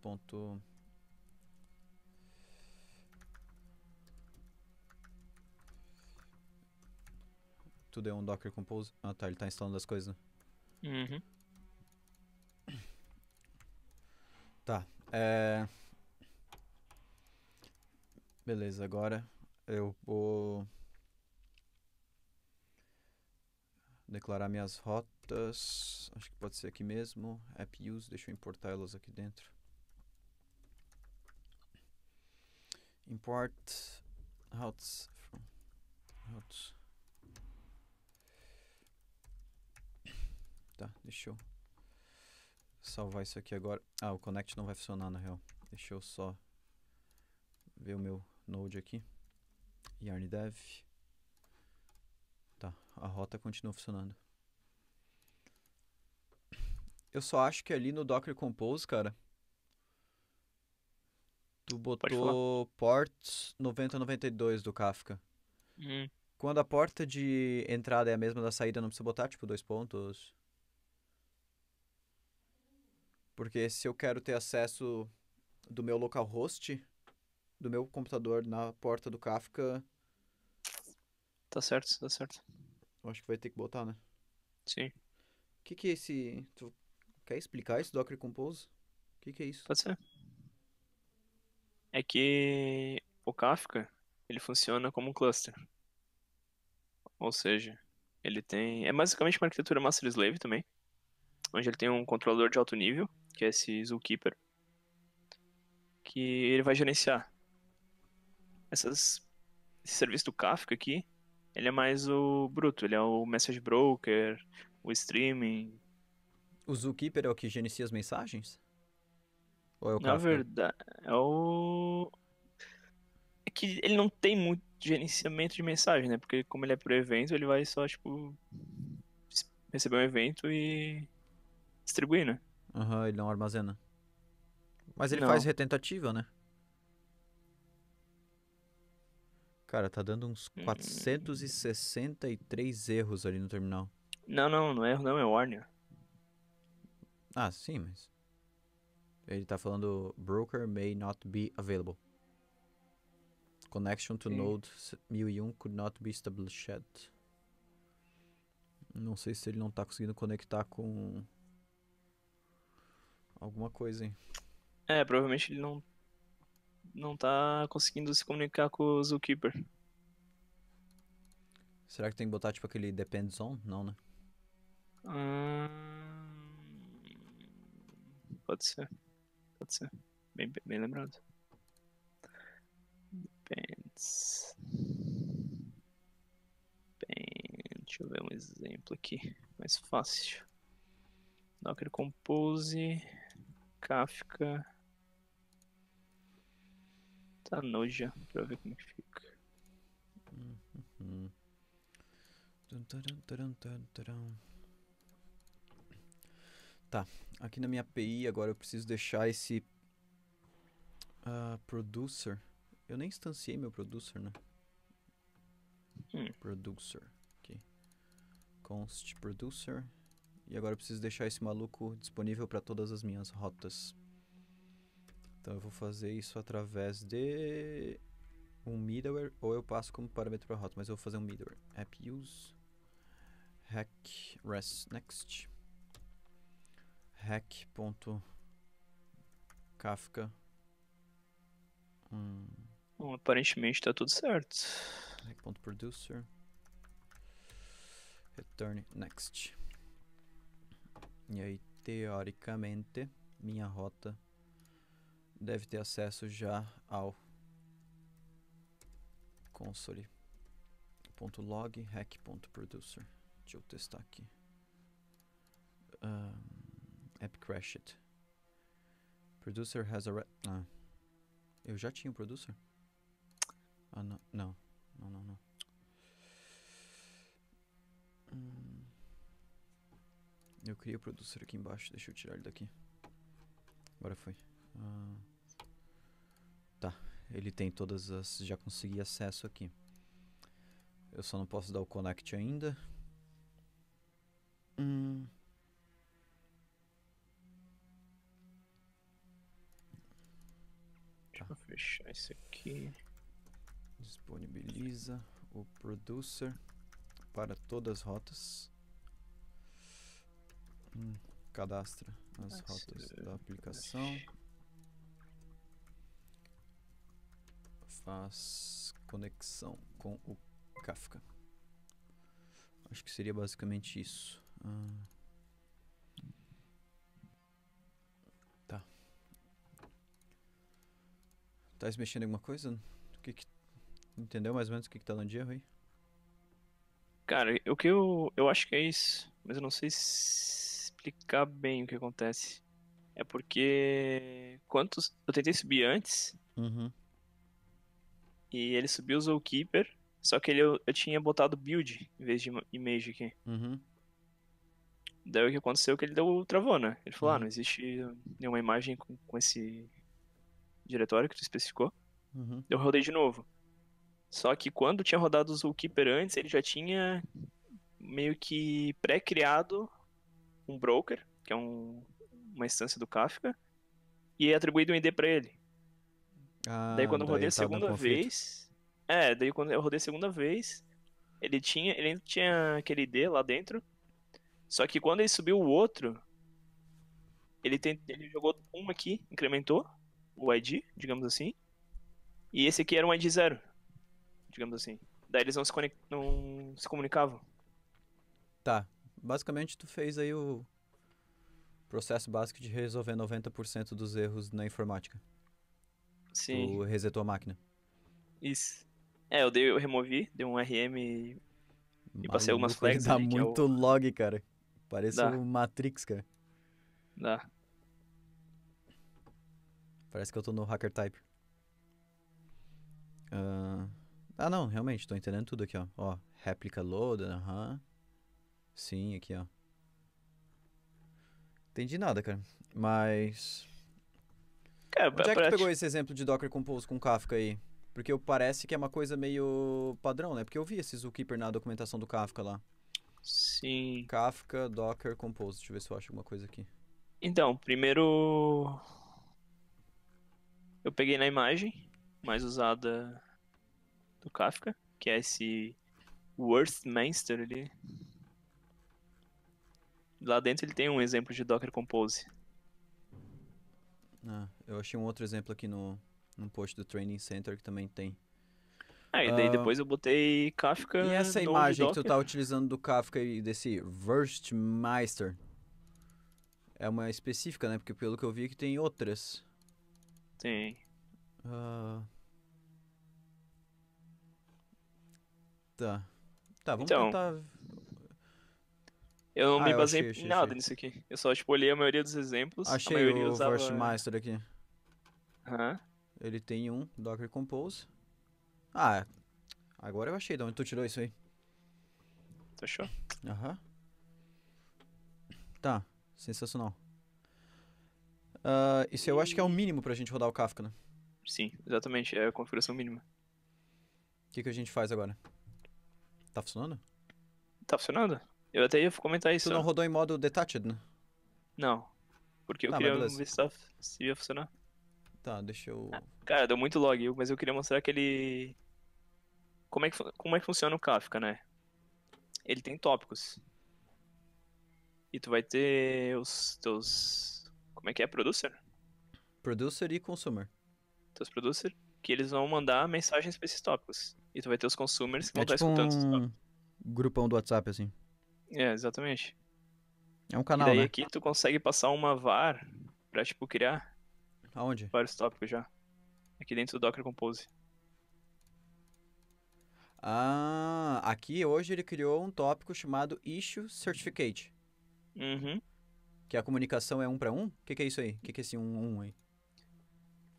A: Tudo é um Docker Compose. Ah tá, ele tá instalando as coisas, né? Uhum. Tá. É... Beleza, agora eu vou declarar minhas rotas. Acho que pode ser aqui mesmo. App use, deixa eu importar elas aqui dentro. Import routes from routes. Tá, deixa eu salvar isso aqui agora. Ah, o connect não vai funcionar na real. Deixa eu só ver o meu node aqui. Yarn dev. Tá, a rota continua funcionando. Eu só acho que ali no Docker Compose, cara, tu botou port 9092 do Kafka. Hum. Quando a porta de entrada é a mesma da saída, não precisa botar, tipo, dois pontos? Porque se eu quero ter acesso do meu localhost, do meu computador na porta do Kafka. Tá certo, tá certo. Eu acho que vai ter que botar, né? Sim. O que, que é esse. Tu quer explicar esse Docker Compose? O que, que é isso? Pode ser.
B: É que o Kafka ele funciona como um cluster. Ou seja, ele tem. É basicamente uma arquitetura master slave também. Onde ele tem um controlador de alto nível que é esse Zookeeper, que ele vai gerenciar essas, esse serviço do Kafka aqui. Ele é mais o bruto, ele é o message
A: broker, o streaming. O Zookeeper é o que gerencia as mensagens? Ou é o Na Kafka? verdade, é o.
B: É que ele não tem muito gerenciamento de mensagem, né? Porque como ele é pro evento, ele vai só, tipo, receber um evento e distribuir, né?
A: Aham, uhum, ele não armazena. Mas ele não. faz retentativa, né? Cara, tá dando uns 463 hum. erros ali no terminal.
B: Não, não, não é erro não, é warner.
A: Ah, sim, mas... Ele tá falando broker may not be available. Connection to sim. node 1001 could not be established. Não sei se ele não tá conseguindo conectar com alguma coisa hein
B: É, provavelmente ele não não tá conseguindo se comunicar
A: com o Zookeeper. Será que tem que botar tipo aquele depends on? Não, né?
B: Hum... Pode ser. Pode ser. Bem, bem lembrado. Depends. Bem, deixa eu ver um exemplo aqui. Mais fácil. Docker Compose. Kafka. Tá noja pra ver como
A: é fica. Uhum. Tá, aqui na minha API agora eu preciso deixar esse uh, producer. Eu nem instanciei meu producer, né? Hum. Producer, aqui. Const producer. E agora eu preciso deixar esse maluco disponível para todas as minhas rotas. Então eu vou fazer isso através de um middleware ou eu passo como parâmetro para rota, mas eu vou fazer um middleware. App use hack res next hack ponto kafka hum. Bom, aparentemente está tudo certo. Hack.producer return next. E aí, teoricamente, minha rota deve ter acesso já ao console.log hack.producer. Deixa eu testar aqui. Um, app crashed. Producer has already. Ah. Eu já tinha o producer? Ah, não. Não, não, não. não. Hum. Eu queria o producer aqui embaixo, deixa eu tirar ele daqui. Agora foi. Ah, tá, ele tem todas as... já consegui acesso aqui. Eu só não posso dar o connect ainda. Hum... Deixa tá. eu fechar isso aqui. Disponibiliza o producer para todas as rotas. Hum, cadastra as rotas da aplicação. Faz conexão com o Kafka. Acho que seria basicamente isso. Ah. Tá. Tá se mexendo em alguma coisa? O que que... Entendeu mais ou menos o que, que tá de erro aí?
B: Cara, o que eu, eu acho que é isso, mas eu não sei se explicar bem o que acontece. É porque. Quantos. Eu tentei subir antes. Uhum. E ele subiu o Zookeeper. Só que ele, eu, eu tinha botado build em vez de image aqui. Uhum. Daí o que aconteceu é que ele deu travou, né? Ele falou: ah, uhum. ah, não existe nenhuma imagem com, com esse diretório que tu especificou. Uhum. Eu rodei de novo. Só que quando tinha rodado o Zookeeper antes, ele já tinha meio que pré-criado um broker, que é um, uma instância do Kafka, e é atribuído um ID para ele. Ah, daí quando eu rodei a tá segunda tá vez, é, daí quando eu rodei a segunda vez, ele tinha, ele tinha aquele ID lá dentro. Só que quando ele subiu o outro, ele, tem, ele jogou um aqui, incrementou o ID, digamos assim. E esse aqui era um ID zero, digamos assim. Daí eles não se, conect,
A: não se comunicavam. Tá basicamente tu fez aí o processo básico de resolver 90% dos erros na informática. Sim. Tu resetou a máquina.
B: Isso. É, eu, dei, eu removi, dei um RM e, Maluco, passei algumas flags. Dá ali, muito é
A: o... log, cara. Parece dá. o Matrix, cara. Dá. Parece que eu tô no Hacker Type. Uh... Ah, não, realmente, tô entendendo tudo aqui, ó. Ó, réplica load, aham. Uh -huh. Sim, aqui, ó. Entendi nada, cara. Mas. Cara, Onde é que pegou esse exemplo de Docker Compose com Kafka aí? Porque parece que é uma coisa meio padrão, né? Porque eu vi esse Zookeeper na documentação do Kafka lá. Sim. Kafka, Docker, Compose. Deixa eu ver se eu acho alguma coisa aqui. Então, primeiro.
B: Eu peguei na imagem mais usada do Kafka, que é esse Worth Manster ali lá dentro ele tem um exemplo de Docker Compose.
A: Ah, eu achei um outro exemplo aqui no, no post do Training Center que também tem. Ah, e daí uh, depois
B: eu botei Kafka. E essa imagem que tu tá
A: utilizando do Kafka e desse Wurstmeister é uma específica, né? Porque pelo que eu vi que tem outras. Tem. Uh... Tá. Tá, vamos então, tentar eu não ah, me basei em nada achei.
B: nisso aqui. Eu só, tipo, olhei a maioria dos exemplos. Achei a maioria o usava... Master
A: aqui. Aham. Ele tem um, Docker Compose. Ah, agora eu achei. De onde tu tirou isso aí? Tu achou? Aham. Tá, sensacional. Uh, isso eu acho que é o mínimo pra gente rodar o Kafka, né? Sim, exatamente.
B: É a configuração mínima.
A: O que, que a gente faz agora? Tá funcionando? Tá funcionando? Eu até ia comentar isso. Tu não né? rodou em modo detached, né?
B: Não. Porque eu tá, queria ver tá se ia funcionar. Tá, deixa eu. Ah, cara, deu muito log, mas eu queria mostrar aquele. Como é que, como é que funciona o Kafka, né? Ele tem tópicos. E tu vai ter os teus. Como é que é? Producer?
A: Producer e consumer.
B: Teus producer, que eles vão mandar mensagens pra esses tópicos. E tu vai ter os consumers que é vão tá tipo estar escutando
A: um... esses tópicos. Grupão do WhatsApp, assim.
B: É, exatamente.
A: É um canal, e daí né? aqui
B: tu consegue passar uma var pra, tipo,
A: criar... Aonde? Vários tópicos já. Aqui dentro do Docker Compose. Ah, aqui hoje ele criou um tópico chamado Issue Certificate. Uhum. Que a comunicação é um para um? O que, que, é isso aí? O que, que, é esse um, um aí?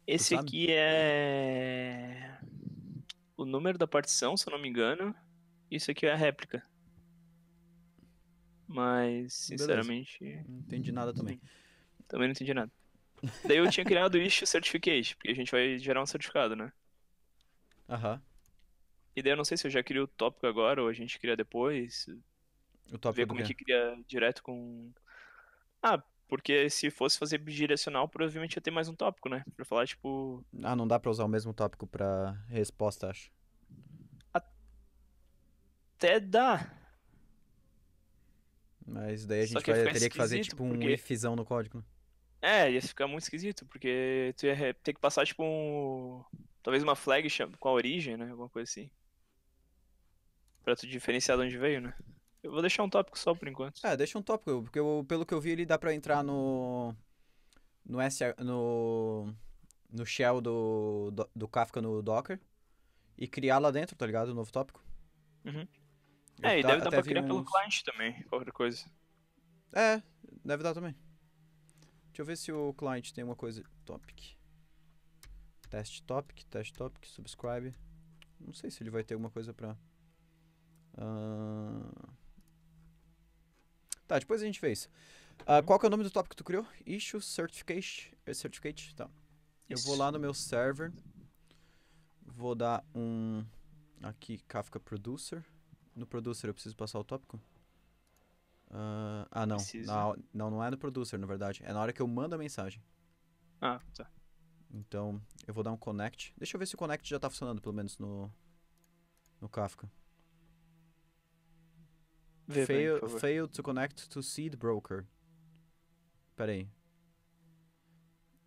B: Esse aqui é o número da partição, se eu não me engano. Isso aqui é a réplica. Mas, sinceramente. Beleza. Não entendi nada também. Também não entendi nada. Daí eu tinha criado o issue certificate, porque a gente vai gerar um certificado, né? Aham. E daí eu não sei se eu já criei o tópico agora ou a gente cria depois.
A: O tópico Ver como é que
B: cria direto com. Ah, porque se fosse fazer bidirecional, provavelmente ia ter mais um tópico, né? Pra falar, tipo.
A: Ah, não dá pra usar o mesmo tópico pra resposta, acho.
B: Até dá.
A: Mas daí a gente vai, teria que fazer tipo um porque... ifzão no código, né?
B: É, ia ficar muito esquisito, porque tu ia ter que passar tipo um. Talvez uma flag com a origem, né? Alguma coisa assim. Pra tu diferenciar de onde veio, né?
A: Eu vou deixar um tópico só por enquanto. É, deixa um tópico, porque eu, pelo que eu vi, ele dá pra entrar no. No, no, no shell do, do, do Kafka no Docker e criar lá dentro, tá ligado? O um novo tópico. Uhum é, e deve dar pra criar uns... pelo
B: cliente também, outra coisa.
A: É, deve dar também. Deixa eu ver se o cliente tem uma coisa. Topic. Test topic, test topic, subscribe. Não sei se ele vai ter alguma coisa pra. Uh... Tá, depois a gente vê isso. Uh, qual que é o nome do tópico que tu criou? Issue Certificate. Eh, certificate? Tá. Eu vou lá no meu server. Vou dar um. Aqui, Kafka Producer. No producer eu preciso passar o tópico? Uh, ah, não. Na, não, não é no producer, na verdade. É na hora que eu mando a mensagem. Ah, tá. Então, eu vou dar um connect. Deixa eu ver se o connect já tá funcionando, pelo menos no, no Kafka. Vê fail, fail to connect to seed broker. Pera aí.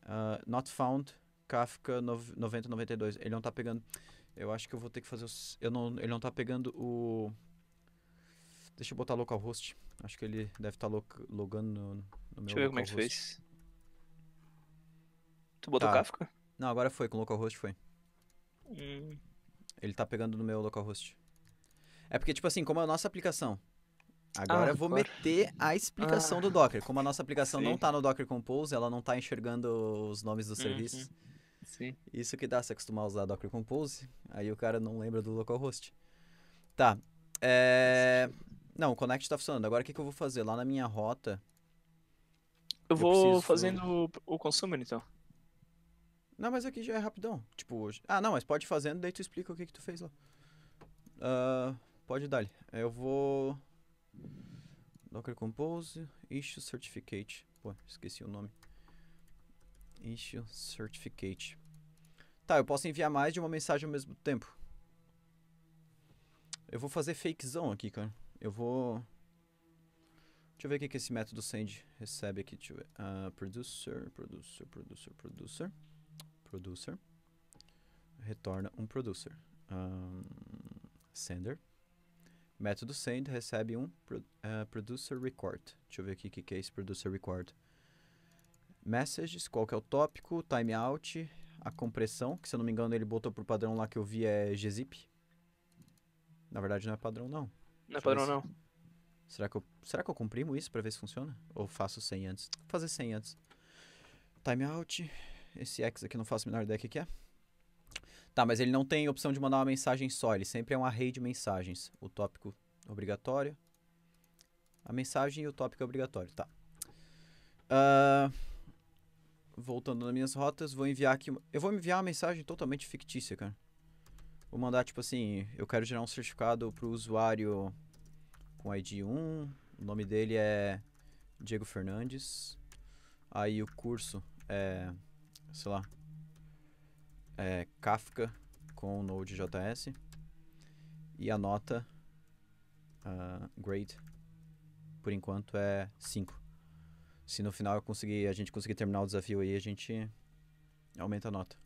A: Uh, not found Kafka 9092. Ele não tá pegando. Eu acho que eu vou ter que fazer os... eu não, ele não tá pegando o Deixa eu botar localhost. Acho que ele deve estar tá logando no, no meu Deixa eu ver como é que fez. Tu botou tá. Kafka? Não, agora foi, com localhost foi. Hum. Ele tá pegando no meu localhost. É porque, tipo assim, como é a nossa aplicação. Agora ah, eu vou meter a explicação ah, do Docker. Como a nossa aplicação sim. não tá no Docker Compose, ela não tá enxergando os nomes dos uhum. serviços. Sim. Isso que dá se acostumar a usar Docker Compose, aí o cara não lembra do localhost. Tá. É... Não, o Connect está funcionando. Agora o que, que eu vou fazer? Lá na minha rota. Eu, eu vou preciso... fazendo o consumer então. Não, mas aqui já é rapidão. Tipo, hoje. Ah, não, mas pode ir fazendo, daí tu explica o que, que tu fez lá. Uh, pode dar. Eu vou. Docker Compose, Issue Certificate. Pô, esqueci o nome. Issue certificate. Tá, eu posso enviar mais de uma mensagem ao mesmo tempo. Eu vou fazer fakezão aqui, cara. Eu vou... Deixa eu ver o que, que esse método send recebe aqui. Deixa eu ver. Uh, producer, producer, producer, producer. Producer. Retorna um producer. Um, ah, sender. Método send recebe um uh, producer record. Deixa eu ver aqui o que, que é esse producer record messages, qual que é o tópico, timeout, a compressão, que se eu não me engano ele botou pro padrão lá que eu vi é gzip. Na verdade não é padrão não. Não é padrão se... não. Será que, eu, será que eu comprimo isso para ver se funciona? Ou faço sem antes? Vou fazer sem antes. Timeout. Esse X aqui não faço a menor ideia o que é. Tá, mas ele não tem opção de mandar uma mensagem só. Ele sempre é um array de mensagens. O tópico obrigatório. A mensagem e o tópico obrigatório, tá. Uh, voltando nas minhas rotas, vou enviar aqui. Eu vou enviar uma mensagem totalmente fictícia, cara. Vou mandar, tipo assim, eu quero gerar um certificado pro usuário com ID 1. O nome dele é Diego Fernandes. Aí o curso é, sei lá, é Kafka com Node.js. E a nota uh, grade, por enquanto, é 5. Se no final eu conseguir, a gente conseguir terminar o desafio aí, a gente aumenta a nota.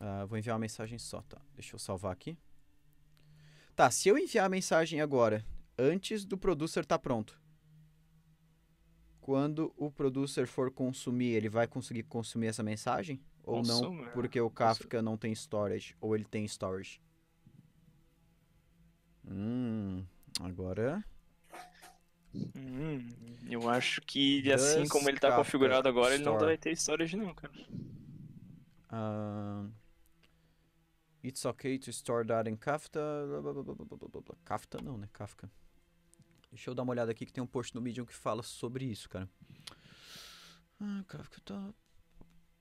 A: Uh, vou enviar uma mensagem só, tá? Deixa eu salvar aqui. Tá, se eu enviar a mensagem agora, antes do producer estar tá pronto, quando o producer for consumir, ele vai conseguir consumir essa mensagem? Ou não, é. porque o Kafka não tem storage, ou ele tem storage? Hum, agora
B: Hum,
A: eu acho que assim como ele tá configurado agora, Store. ele não vai
B: ter storage não, cara.
A: Uh, it's okay to store that in Kafka. Kafka não, né? Kafka. Deixa eu dar uma olhada aqui que tem um post no Medium que fala sobre isso, cara. Ah, Kafka tá.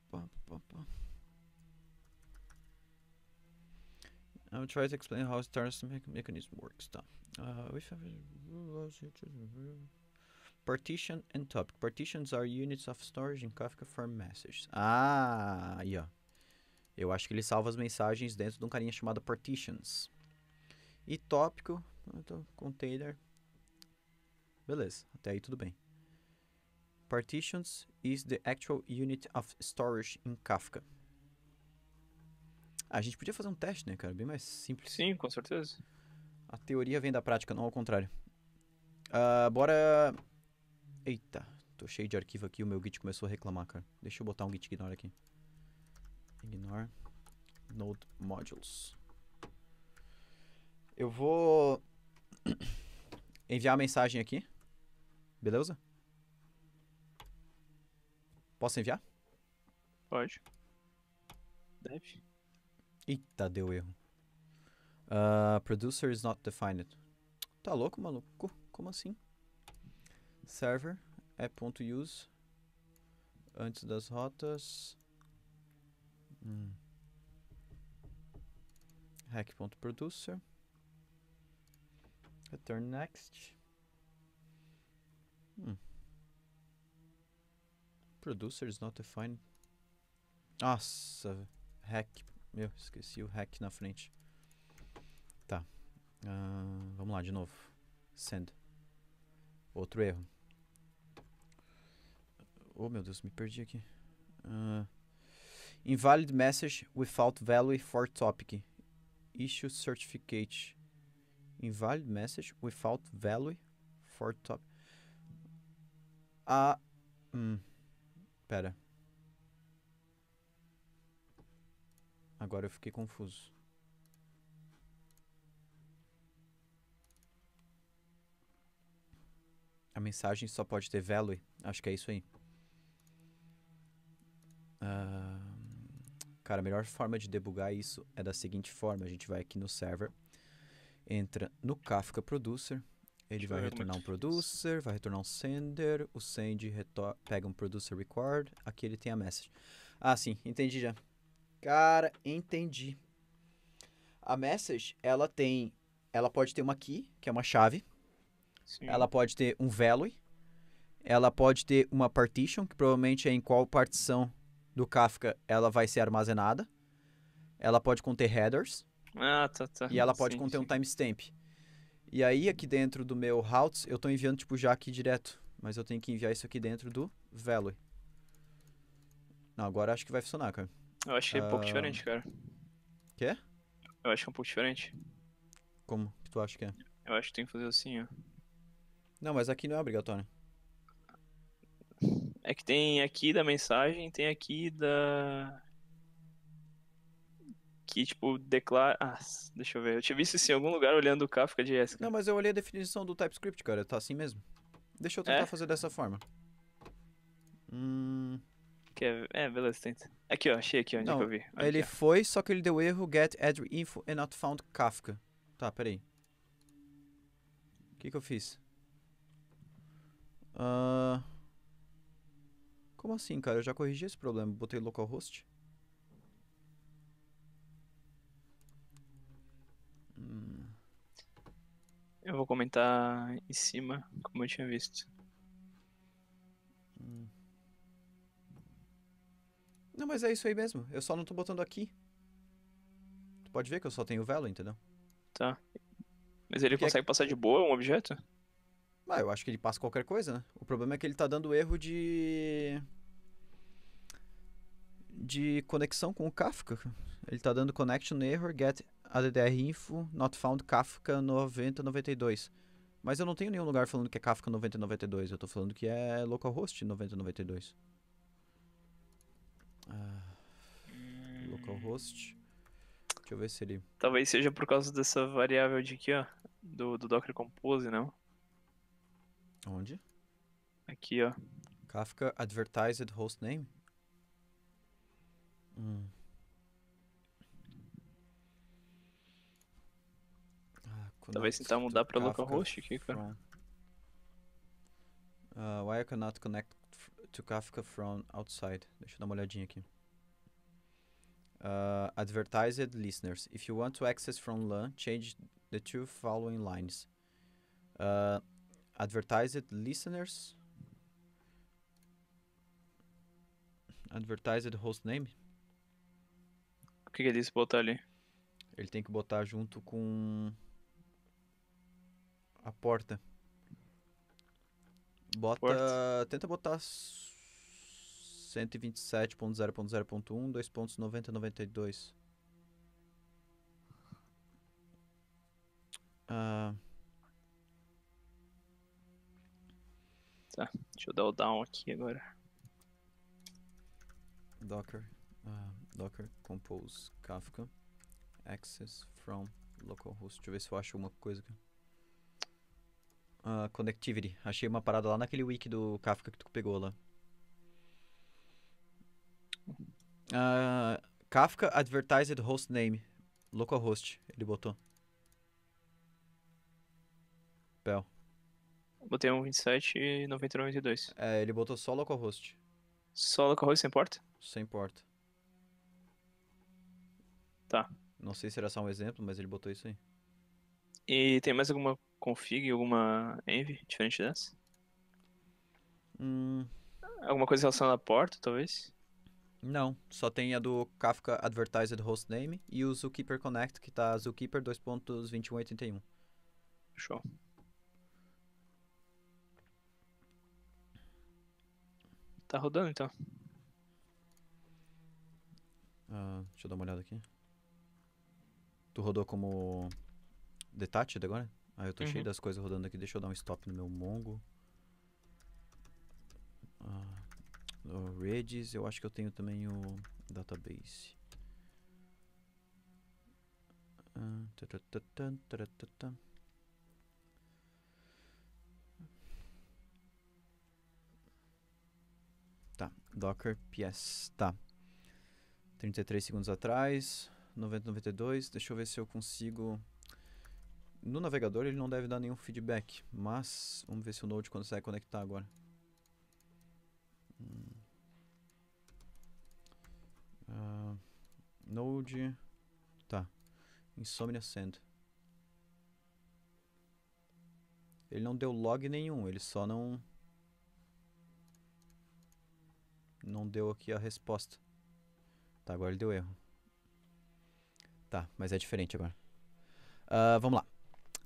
A: Pá, pá, pá. I'm um, trying to explain how stars me mechanism works, Uh, Partition and topic. Partitions are units of storage in Kafka for messages. Ah, aí ó. Eu acho que ele salva as mensagens dentro de um carinha chamado partitions. E tópico, container. Beleza, até aí tudo bem. Partitions is the actual unit of storage in Kafka. Ah, a gente podia fazer um teste, né, cara? Bem mais simples. Sim, com certeza. A teoria vem da prática, não ao contrário. Uh, bora. Eita, tô cheio de arquivo aqui. O meu Git começou a reclamar, cara. Deixa eu botar um Git Ignore aqui. Ignore Node Modules. Eu vou enviar a mensagem aqui. Beleza? Posso enviar? Pode. Deve. Eita, deu erro. Uh, producer is not defined. Tá louco, maluco? Como assim? Server é ponto .use antes das rotas. Hum. Hack.producer. Return next. Hum. Producer is not defined. Nossa, hack meu, esqueci o hack na frente. Tá. Uh, vamos lá, de novo. Send. Outro erro. Oh, meu Deus, me perdi aqui. Uh, invalid message without value for topic. Issue certificate. Invalid message without value for topic. Ah, hum, pera. Agora eu fiquei confuso. A mensagem só pode ter value. Acho que é isso aí. Uh, cara, a melhor forma de debugar isso é da seguinte forma. A gente vai aqui no server. Entra no Kafka Producer. Ele vai retornar é um producer, vai retornar um sender, o send pega um producer record, aqui ele tem a message. Ah, sim, entendi já. Cara, entendi. A message, ela tem. Ela pode ter uma key, que é uma chave. Sim. Ela pode ter um value. Ela pode ter uma partition, que provavelmente é em qual partição do Kafka ela vai ser armazenada. Ela pode conter headers.
B: Ah, tá, tá. E ela pode sim,
A: conter sim. um timestamp. E aí, aqui dentro do meu routes, eu estou enviando tipo já aqui direto. Mas eu tenho que enviar isso aqui dentro do value. Não, agora acho que vai funcionar, cara. Eu acho que é um pouco ah, diferente, cara. Quê?
B: Eu acho que é um pouco diferente.
A: Como que tu acha que é?
B: Eu acho que tem que fazer assim, ó.
A: Não, mas aqui não é obrigatório.
B: É que tem aqui da mensagem, tem aqui da. Que tipo, declara. Ah, deixa eu ver. Eu tinha visto isso em algum lugar olhando o
A: Kafka de ESC. Não, mas eu olhei a definição do TypeScript, cara. Tá assim mesmo. Deixa eu é? tentar é? fazer dessa forma.
B: Hum. É, é, beleza, tenta. Aqui, ó, achei aqui onde é Não, eu vi. ele
A: foi, só que ele deu erro, get address info and not found Kafka. Tá, peraí. O que que eu fiz? Uh... Como assim, cara? Eu já corrigi esse problema. Botei localhost. Hum.
B: Eu vou comentar em cima, como eu tinha visto.
A: Hum. Não, mas é isso aí mesmo. Eu só não tô botando aqui. Tu pode ver que eu só tenho o velo, entendeu? Tá. Mas ele Porque é consegue é...
B: passar de boa um objeto?
A: Ah, eu acho que ele passa qualquer coisa, né? O problema é que ele tá dando erro de. de conexão com o Kafka. Ele tá dando connection error, get addr info, not found Kafka 9092. Mas eu não tenho nenhum lugar falando que é Kafka 9092, eu tô falando que é localhost 9092. Ah, localhost. Deixa eu ver se ele.
B: Talvez seja por causa dessa variável de aqui, ó.
A: Do, do Docker Compose, não? Onde? Aqui, ó. Kafka Advertised Hostname? Hum. Ah, Talvez tentar mudar para localhost aqui, cara. From... Uh, why I cannot connect to Kafka from outside. Deixa eu dar uma olhadinha aqui. Uh, advertised listeners. If you want to access from LAN, change the two following lines. Uh, advertised listeners. Advertised hostname. O que, que ele disse botar ali? Ele tem que botar junto com a porta. Bota. Tenta botar 127.0.0.1, 2.9092. Ah. Tá, deixa eu dar o down aqui agora. Docker, uh, Docker compose Kafka access from localhost. Deixa eu ver se eu acho alguma coisa aqui uh, connectivity. Achei uma parada lá naquele wiki do Kafka que tu pegou lá. Uh, Kafka Advertised Host Name. Localhost, ele botou. Bel.
B: Botei um 27 e 9092. É,
A: ele botou só localhost. Só localhost sem porta? Sem porta. Tá. Não sei se era só um exemplo, mas ele botou isso aí. E
B: tem mais alguma config, alguma envy diferente dessa?
A: Hum. Alguma coisa relacionada à porta, talvez? Não, só tem a do Kafka Advertised Hostname e o Zookeeper Connect, que tá Zookeeper 2.2181. Show.
B: Tá rodando então.
A: Uh, deixa eu dar uma olhada aqui. Tu rodou como detached agora? Ah, eu tô uhum. cheio das coisas rodando aqui. Deixa eu dar um stop no meu Mongo. Ah, o Redis, eu acho que eu tenho também o database. Ah, tá, tá, tá, tá, docker ps, tá. 33 segundos atrás, 90, 92. Deixa eu ver se eu consigo no navegador ele não deve dar nenhum feedback, mas vamos ver se o Node consegue conectar agora. Uh, Node... Tá. Insomnia Send. Ele não deu log nenhum, ele só não... Não deu aqui a resposta. Tá, agora ele deu erro. Tá, mas é diferente agora. Uh, vamos lá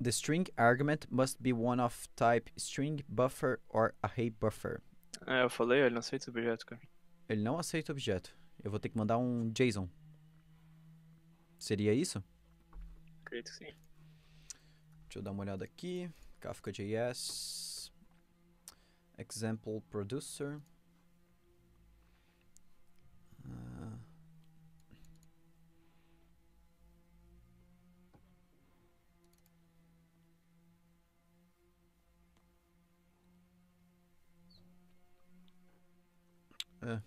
A: the string argument must be one of type string buffer or array buffer.
B: É, eu falei, ele não aceita objeto, cara.
A: Ele não aceita objeto. Eu vou ter que mandar um JSON. Seria isso? Acredito que sim. Deixa eu dar uma olhada aqui. Kafka.js. Example producer. Uh... É.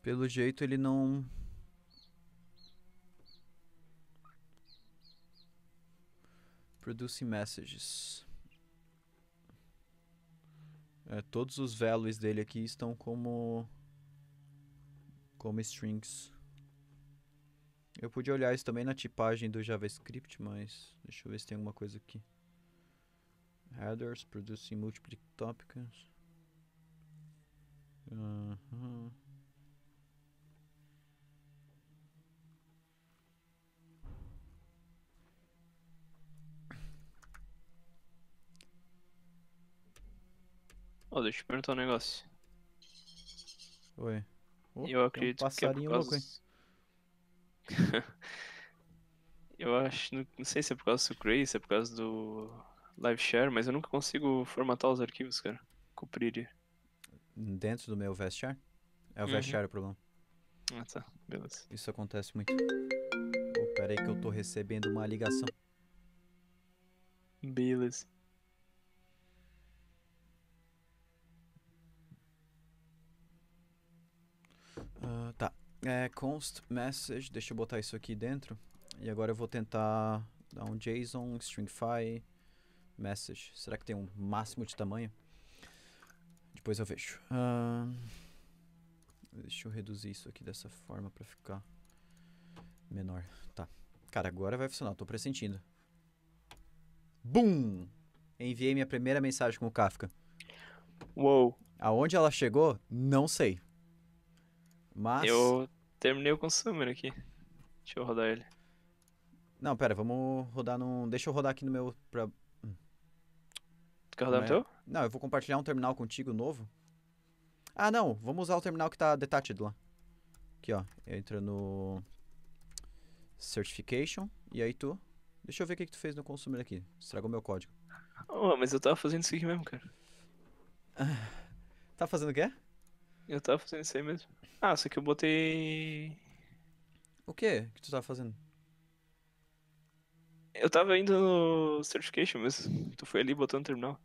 A: Pelo jeito ele não. Produce messages. É, todos os values dele aqui estão como. como strings. Eu podia olhar isso também na tipagem do JavaScript, mas deixa eu ver se tem alguma coisa aqui. Headers producing multiple topics. Uhum.
B: Oh, deixa eu te perguntar um negócio. Oi. Oh, eu acredito um passarinho que é louco, hein? eu acho, não, sei se é por causa do Cray, se é por causa do Live Share, mas eu nunca consigo formatar os arquivos, cara.
A: Cumprir dentro do meu vestiário. É o uhum. vestiário o problema. Ah, tá. Beleza. Isso acontece muito. Oh, pera aí que eu tô recebendo uma ligação. Beleza. Uh, tá. É, const message, deixa eu botar isso aqui dentro. E agora eu vou tentar dar um JSON, stringify, message. Será que tem um máximo de tamanho? Depois eu vejo. Ah, deixa eu reduzir isso aqui dessa forma pra ficar menor. Tá. Cara, agora vai funcionar. Tô pressentindo. Bum! Enviei minha primeira mensagem com o Kafka. Uou. Aonde ela chegou, não sei. Mas... Eu
B: terminei o consumer aqui. Deixa eu rodar ele.
A: Não, pera, vamos rodar num... Deixa eu rodar aqui no meu... Pra Quer rodar é no né? teu? Não, eu vou compartilhar um terminal contigo novo. Ah, não. Vamos usar o terminal que tá detached lá. Aqui, ó. entro no... Certification. E aí tu... Deixa eu ver o que, que tu fez no consumer aqui. Estragou meu código. Oh, mas eu tava fazendo isso aqui mesmo, cara.
B: tá fazendo o quê? Eu tava fazendo isso aí mesmo. Ah, só que eu botei... O que que tu
A: tava fazendo? Eu
B: tava indo no certification mesmo. Tu foi ali botando o terminal.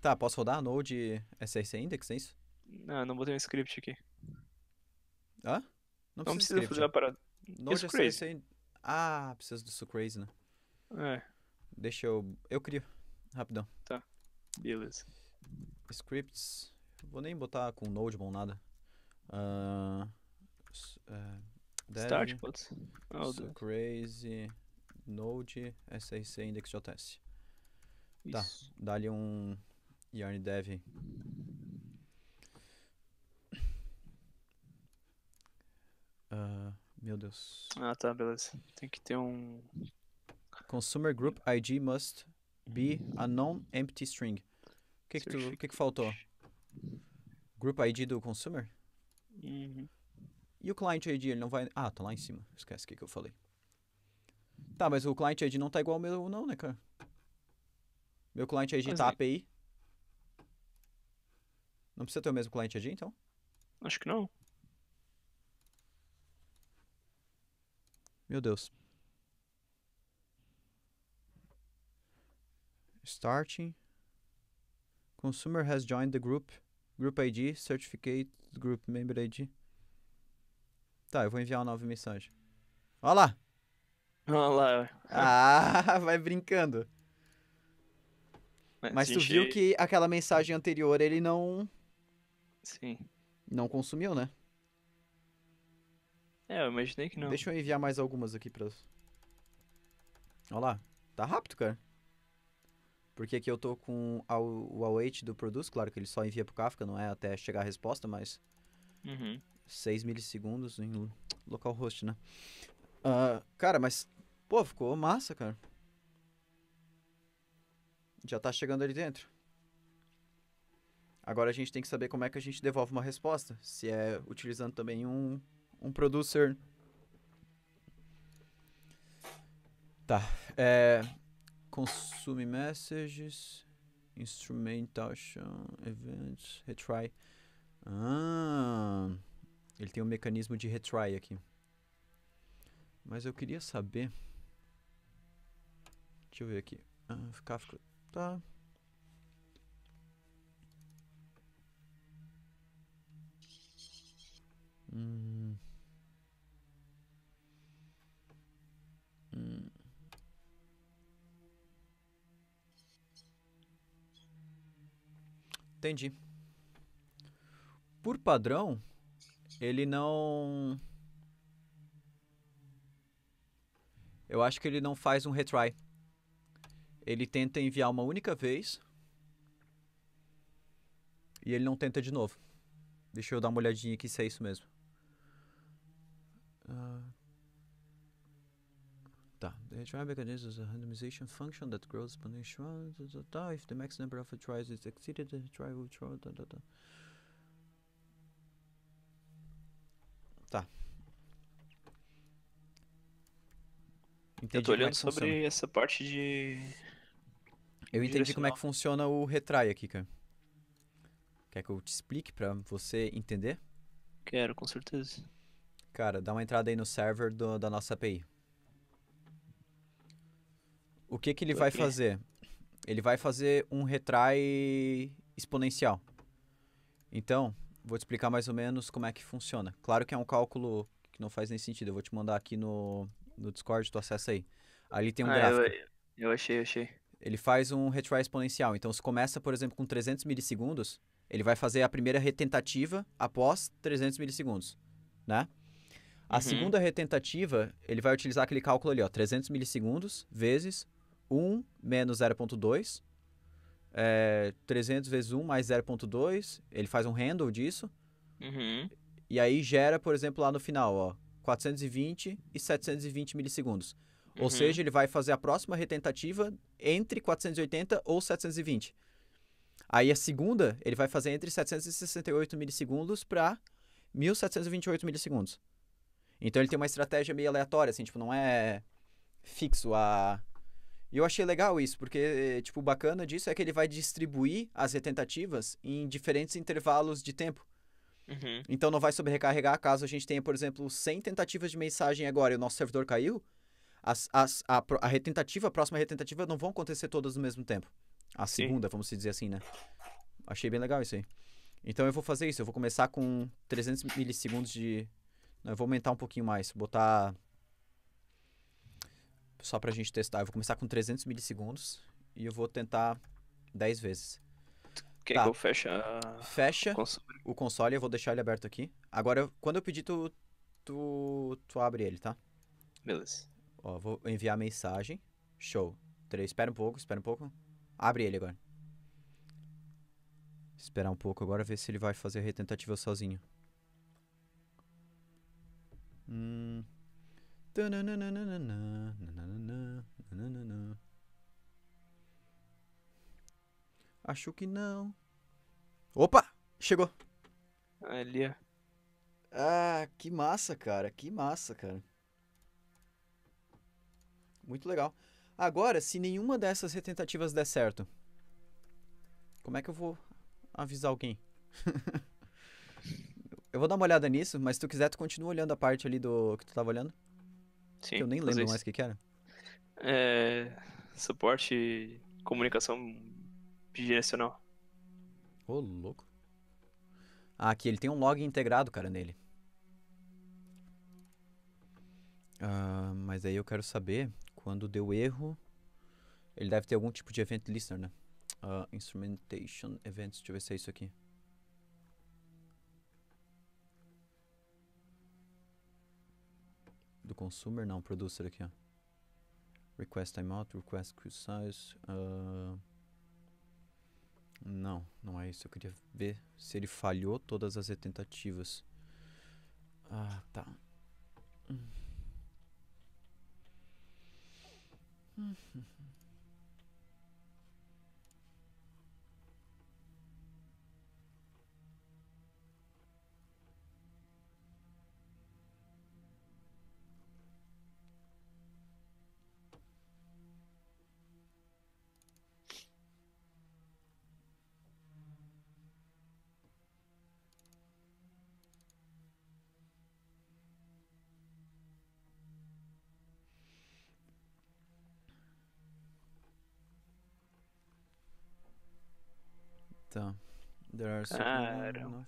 A: Tá, posso rodar Node SRC Index, é isso? Não, não botei um script aqui. Hã? Não, não precisa, precisa fazer uma parada. Node SRC é Ah, precisa do Sucrase, né? É. Deixa eu. Eu crio. Rapidão. Tá. Beleza. Scripts. Vou nem botar com Node bom nada. Uh, uh,
B: Start, pode ser. Oh,
A: Sucrase, Node, SRC, index.js. Tá, dá-lhe um Yarn Dev. Uh, meu Deus. Ah, tá, beleza. Tem que ter um. Consumer Group ID must be a non-empty string. O que que, tu, que que faltou? Group ID do consumer? Uhum. E o client ID, ele não vai... Ah, tá lá em cima. Esquece o que, que eu falei. Tá, mas o client ID não tá igual ao meu não, né, cara? Meu client ID pois tá é. API. Não precisa ter o mesmo client ID, então? Acho que não. Meu Deus. Starting. Consumer has joined the group. Group ID, certificate, group member ID. Tá, eu vou enviar uma nova mensagem. Olha lá! Olha lá. Ah, vai brincando. Mas, Mas tu viu que aquela mensagem anterior ele não Sim. Não consumiu, né? É, eu imaginei que não. Deixa eu enviar mais algumas aqui pra. Olha lá. Tá rápido, cara. Porque aqui eu tô com o await do produce, claro que ele só envia pro Kafka, não é até chegar a resposta, mas. Uhum. 6 milissegundos em localhost, né? Uh, cara, mas. Pô, ficou massa, cara. Já tá chegando ali dentro. Agora a gente tem que saber como é que a gente devolve uma resposta. Se é utilizando também um, um producer. Tá. É, consume messages, instrumentation, events, retry. Ah, ele tem um mecanismo de retry aqui. Mas eu queria saber. Deixa eu ver aqui. Ah, ficar. Tá. Hum. Entendi. Por padrão, ele não. Eu acho que ele não faz um retry. Ele tenta enviar uma única vez. E ele não tenta de novo. Deixa eu dar uma olhadinha aqui se é isso mesmo. Ah. tá. The try mechanism is a randomization function that grows exponentially. Tá, tá, tá. If the max number of tries is exceeded, the try will throw. Tá, tá. Entendi eu tô é olhando sobre funciona.
B: essa parte de.
A: Eu entendi como é que funciona o retry aqui, cara. Quer que eu te explique para você entender? Quero, com certeza. Cara, dá uma entrada aí no server do, da nossa API. O que, que ele vai fazer? Ele vai fazer um retry exponencial. Então, vou te explicar mais ou menos como é que funciona. Claro que é um cálculo que não faz nem sentido. Eu vou te mandar aqui no, no Discord, tu acessa aí. Ali tem um ah, gráfico. Eu, eu achei, eu achei. Ele faz um retry exponencial. Então, se começa, por exemplo, com 300 milissegundos, ele vai fazer a primeira retentativa após 300 milissegundos, né? A uhum. segunda retentativa, ele vai utilizar aquele cálculo ali, ó, 300 milissegundos vezes 1 menos 0.2, é, 300 vezes 1 mais 0.2, ele faz um handle disso, uhum. e aí gera, por exemplo, lá no final, ó, 420 e 720 milissegundos. Uhum. Ou seja, ele vai fazer a próxima retentativa entre 480 ou 720. Aí a segunda, ele vai fazer entre 768 milissegundos para 1728 milissegundos. Então ele tem uma estratégia meio aleatória, assim, tipo, não é fixo a. E eu achei legal isso, porque, tipo, o bacana disso é que ele vai distribuir as retentativas em diferentes intervalos de tempo. Uhum. Então não vai sobrecarregar caso a gente tenha, por exemplo, 100 tentativas de mensagem agora e o nosso servidor caiu. As, as, a, a retentativa, a próxima retentativa não vão acontecer todas no mesmo tempo. A Sim. segunda, vamos dizer assim, né? Achei bem legal isso aí. Então eu vou fazer isso, eu vou começar com 300 milissegundos de eu vou aumentar um pouquinho mais, botar. Só pra gente testar. Eu vou começar com 300 milissegundos e eu vou tentar 10 vezes. Quer tá. que eu feche a... Fecha o console. o console, eu vou deixar ele aberto aqui. Agora, quando eu pedir, tu, tu, tu abre ele, tá? Beleza. Ó, vou enviar a mensagem. Show. Três. Espera um pouco, espera um pouco. Abre ele agora. Esperar um pouco agora, ver se ele vai fazer a retentativa sozinho. Hum. Acho que não. Opa! Chegou! Ali. Ah, que massa, cara. Que massa, cara. Muito legal. Agora, se nenhuma dessas tentativas der certo, como é que eu vou avisar alguém? Eu vou dar uma olhada nisso, mas se tu quiser, tu continua olhando a parte ali do que tu tava olhando. Sim. Que eu nem lembro mais o que, que era.
B: É. Suporte comunicação bidirecional.
A: Ô, oh, louco. Ah, aqui, ele tem um log integrado, cara, nele. Ah, mas aí eu quero saber quando deu erro. Ele deve ter algum tipo de event listener, né? Uh, instrumentation events, deixa eu ver se é isso aqui. consumer, não, producer aqui, ó. Request timeout, request queue size. Uh, não, não é isso. Eu queria ver se ele falhou todas as tentativas. Ah, tá. Hum. hum, hum. There are cara.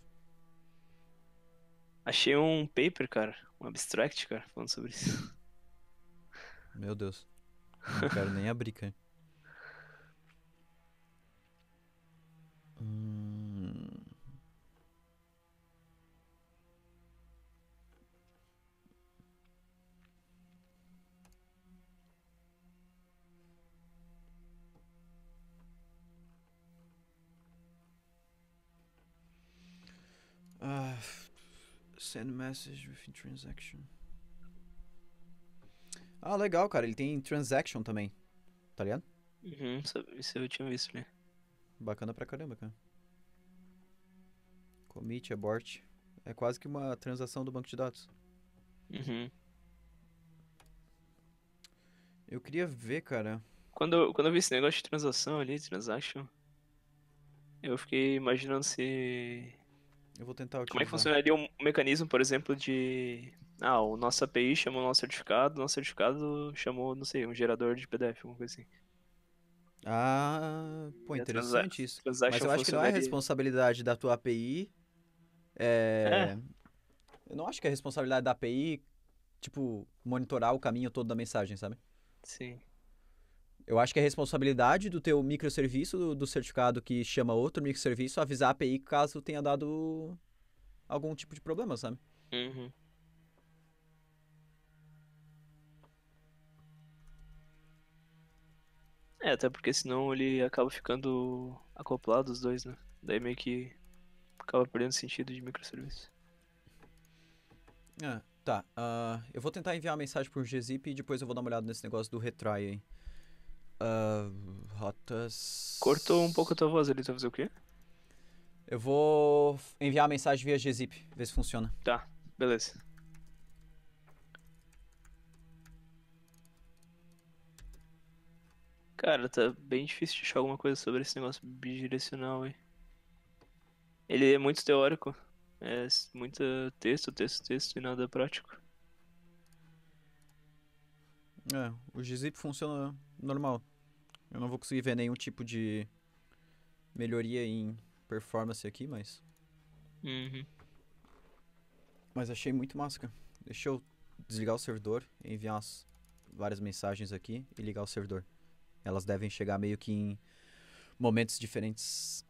B: Achei um paper, cara. Um abstract,
A: cara, falando sobre isso. Meu Deus. Não quero nem abrir, cara. Hum... Send message within transaction. Ah, legal, cara. Ele tem transaction também. Tá ligado? Uhum, isso eu tinha visto, né? Bacana pra caramba, cara. Commit, abort. É quase que uma transação do banco de dados. Uhum. Eu queria ver, cara.
B: Quando, quando eu vi esse negócio de transação ali, transaction, eu fiquei imaginando se
A: eu vou tentar utilizar. Como é que funcionaria
B: um mecanismo, por exemplo, de. Ah, o nosso API chamou o nosso certificado, o nosso certificado chamou, não sei, um gerador de PDF, alguma coisa assim.
A: Ah, pô, interessante isso. Mas eu acho que não é responsabilidade da tua API. É... é. Eu não acho que é responsabilidade da API, tipo, monitorar o caminho todo da mensagem, sabe? Sim. Eu acho que é responsabilidade do teu microserviço, do, do certificado que chama outro microserviço, avisar a API caso tenha dado algum tipo de problema, sabe?
B: Uhum. É, até porque senão ele acaba ficando acoplado os dois, né? Daí meio que acaba perdendo sentido de microserviço.
A: Ah, tá. Uh, eu vou tentar enviar uma mensagem pro Gzip e depois eu vou dar uma olhada nesse negócio do retry aí. Uh, rotas. Cortou um pouco a tua voz ali, tá fazer o quê? Eu vou enviar a mensagem via Gzip, ver se funciona. Tá, beleza. Cara,
B: tá bem difícil de achar alguma coisa sobre esse negócio bidirecional aí. Ele é muito teórico. É muito texto, texto, texto e nada prático.
A: É, o Gzip funciona normal. Eu não vou conseguir ver nenhum tipo de melhoria em performance aqui, mas. Uhum. Mas achei muito massa, Deixa eu desligar o servidor, enviar as várias mensagens aqui e ligar o servidor. Elas devem chegar meio que em momentos diferentes.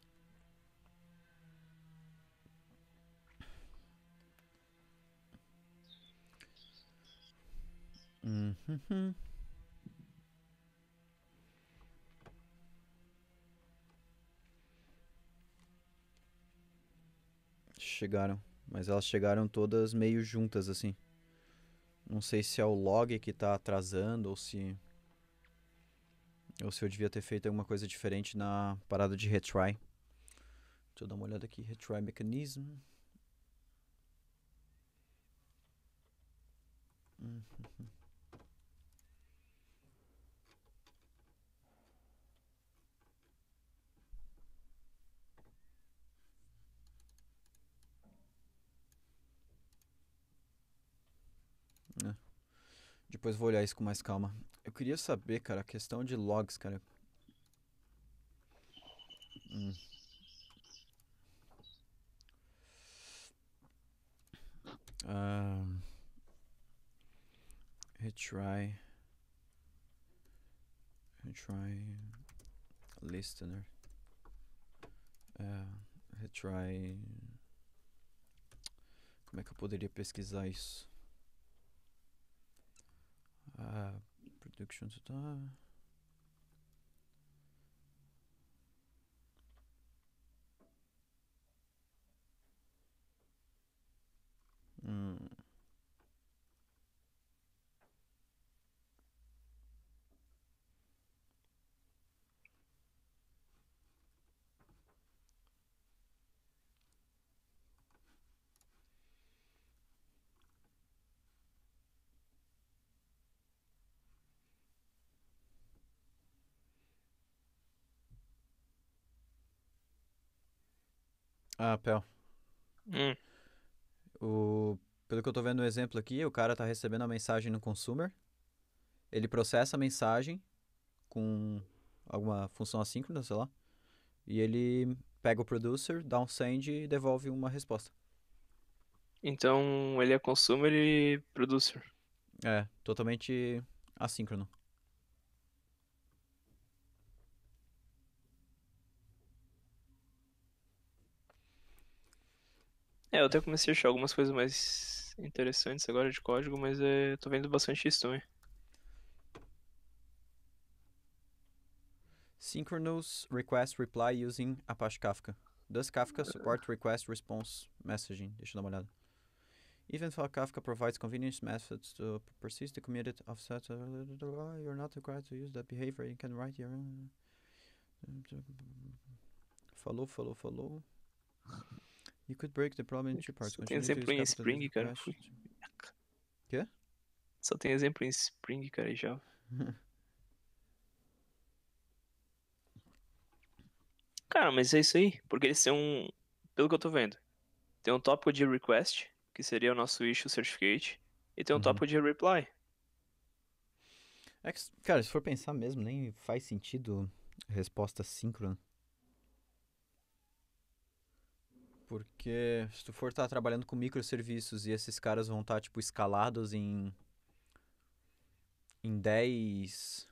A: Uhum. chegaram. Mas elas chegaram todas meio juntas, assim. Não sei se é o log que tá atrasando ou se. Ou se eu devia ter feito alguma coisa diferente na parada de retry. Deixa eu dar uma olhada aqui. Retry mechanism. Uhum. Depois vou olhar isso com mais calma. Eu queria saber, cara, a questão de logs, cara. Hum. Um, ah. retry. Retry. Listener. Uh, retry. Como é que eu poderia pesquisar isso? Uh, predictions. Uh, mm. Ah, Pel. Hum. O, pelo que eu tô vendo no exemplo aqui, o cara tá recebendo a mensagem no consumer. Ele processa a mensagem com alguma função assíncrona, sei lá. E ele pega o producer, dá um send e devolve uma resposta.
B: Então ele é consumer e producer.
A: É, totalmente assíncrono.
B: É, eu até comecei a achar algumas coisas mais interessantes agora de código, mas
A: é, tô vendo bastante isso também. Synchronous request reply using Apache Kafka. Does Kafka ah. support request response messaging? Deixa eu dar uma olhada. Even though Kafka provides convenience methods to persist the committed offset, uh, you're not required to use that behavior. You can write your own. Falou, falou, falou. You could break the problem in two parts. Só tem exemplo em Spring, cara. Fui... Quê?
B: Só tem exemplo em Spring, cara, já. cara, mas é isso aí. Porque eles têm um. Pelo que eu tô vendo, tem um tópico de request, que seria o nosso issue certificate, e tem um uhum. tópico de reply.
A: É que, cara, se for pensar mesmo, nem faz sentido resposta síncrona. Porque se tu for estar tá trabalhando com microserviços e esses caras vão estar, tá, tipo, escalados em. em 10.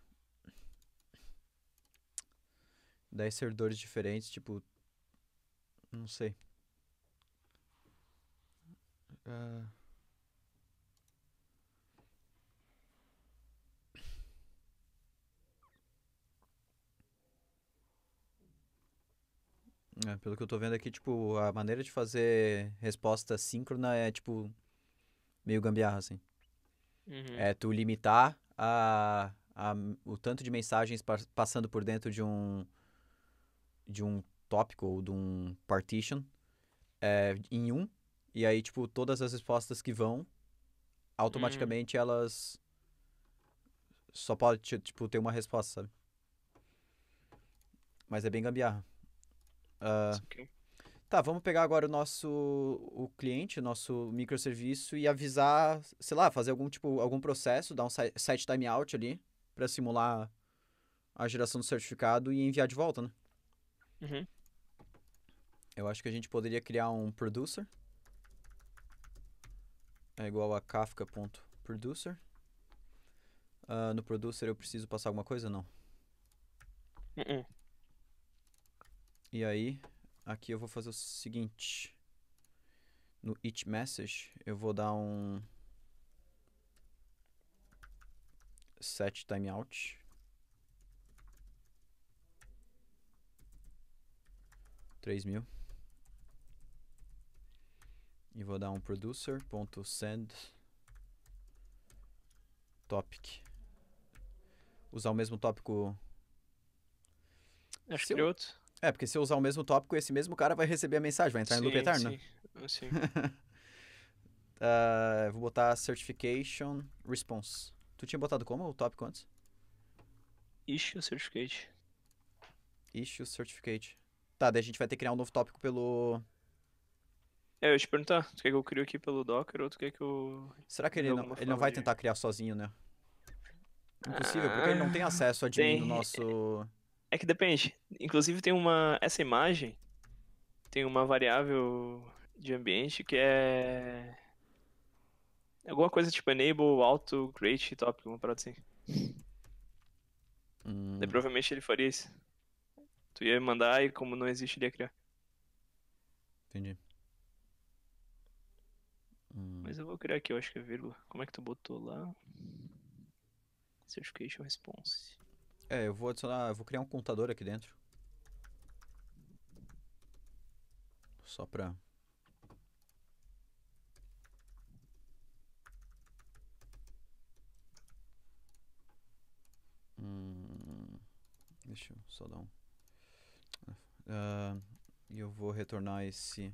A: 10 servidores diferentes, tipo. Não sei. Uh... É, pelo que eu tô vendo aqui, tipo, a maneira de fazer resposta síncrona é, tipo, meio gambiarra, assim. Uhum. É tu limitar a, a, o tanto de mensagens passando por dentro de um, de um tópico ou de um partition é, em um. E aí, tipo, todas as respostas que vão, automaticamente uhum. elas só pode, tipo, ter uma resposta, sabe? Mas é bem gambiarra. Ah, okay. Tá, vamos pegar agora o nosso o cliente, nosso microserviço e avisar, sei lá, fazer algum tipo, algum processo, dar um set timeout ali para simular a geração do certificado e enviar de volta, né? Uhum. Eu acho que a gente poderia criar um producer. É igual a kafka.producer. Uh, ah, no producer eu preciso passar alguma coisa? Não. Uh -uh. E aí, aqui eu vou fazer o seguinte. No it message, eu vou dar um set timeout. Três mil. E vou dar um producer.send topic. Usar o mesmo tópico. Acho que outro. É, porque se eu usar o mesmo tópico, esse mesmo cara vai receber a mensagem, vai entrar sim, em loop eterno. Sim, ah, sim. uh, vou botar certification response. Tu tinha botado como o tópico antes? Issue certificate. Issue certificate. Tá, daí a gente vai ter que criar um novo tópico pelo.
B: É, eu ia te perguntar, tu quer que eu crio aqui pelo Docker ou tu quer que eu. Será que ele, não, ele não vai de...
A: tentar criar sozinho, né?
B: Impossível, ah, porque ele não ah, tem acesso a admin tem... do
A: nosso.
B: É. É que depende. Inclusive tem uma. Essa imagem tem uma variável de ambiente que é. Alguma coisa tipo enable, auto, create, top uma parada assim. Hum. Daí provavelmente ele faria isso. Tu ia mandar e como não existe, ele ia criar.
A: Entendi. Hum. Mas eu
B: vou criar aqui, eu acho que é vírgula. Como é que tu botou lá? Certification response.
A: É, eu vou adicionar, eu vou criar um contador aqui dentro. Só pra... Hum, deixa eu só dar um... Uh, e eu vou retornar esse...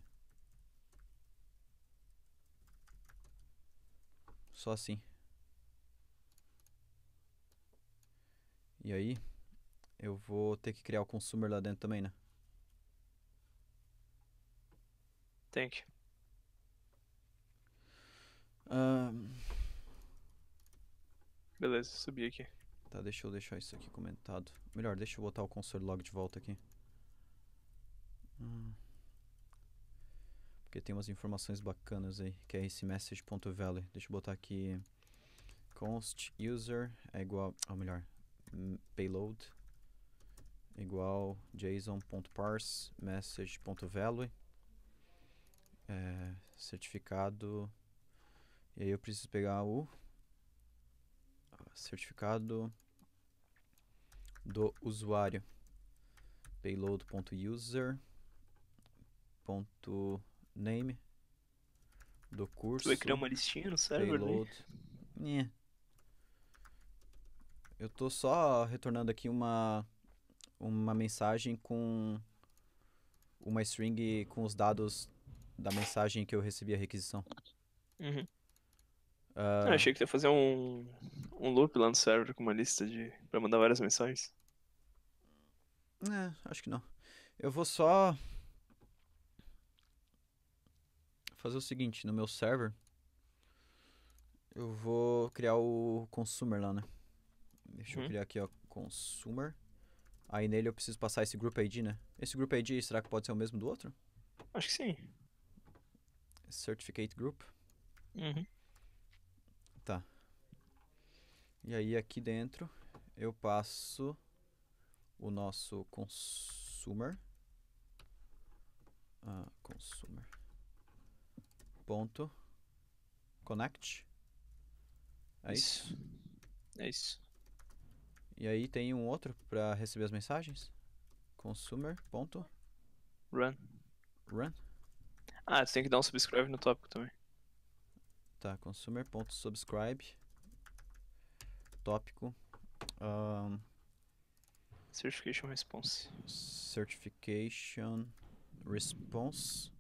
A: Só assim. E aí, eu vou ter que criar o consumer lá dentro também, né? Tem que. Um... Beleza, subi aqui. Tá, deixa eu deixar isso aqui comentado. Melhor, deixa eu botar o console log de volta aqui. Hum. Porque tem umas informações bacanas aí, que é esse message.value. Deixa eu botar aqui const user é igual, ou melhor, payload igual json.parse message.value é, certificado e aí eu preciso pegar o certificado do usuário payload.user.name do curso. Tu vai criar uma listinha no server? Payload. Né? Eu tô só retornando aqui uma, uma mensagem com uma string com os dados da mensagem que eu recebi a requisição. Uhum. Uh... achei
B: que ia fazer um, um loop lá no server com uma lista de para mandar várias mensagens.
A: É, acho que não. Eu vou só fazer o seguinte, no meu server eu vou criar o consumer lá, né? Deixa uhum. eu criar aqui, ó, consumer. Aí nele eu preciso passar esse group ID, né? Esse group ID, será que pode ser o mesmo do outro? Acho que sim. Certificate group. Uhum. Tá. E aí aqui dentro eu passo o nosso consumer. Ah, consumer. Ponto. Connect. É isso? isso? É isso. E aí tem um outro para receber as mensagens? Consumer. Ponto. Run. Run?
B: Ah, você tem que dar um subscribe no tópico também.
A: Tá, consumer.subscribe. Tópico. Um, certification response. Certification response.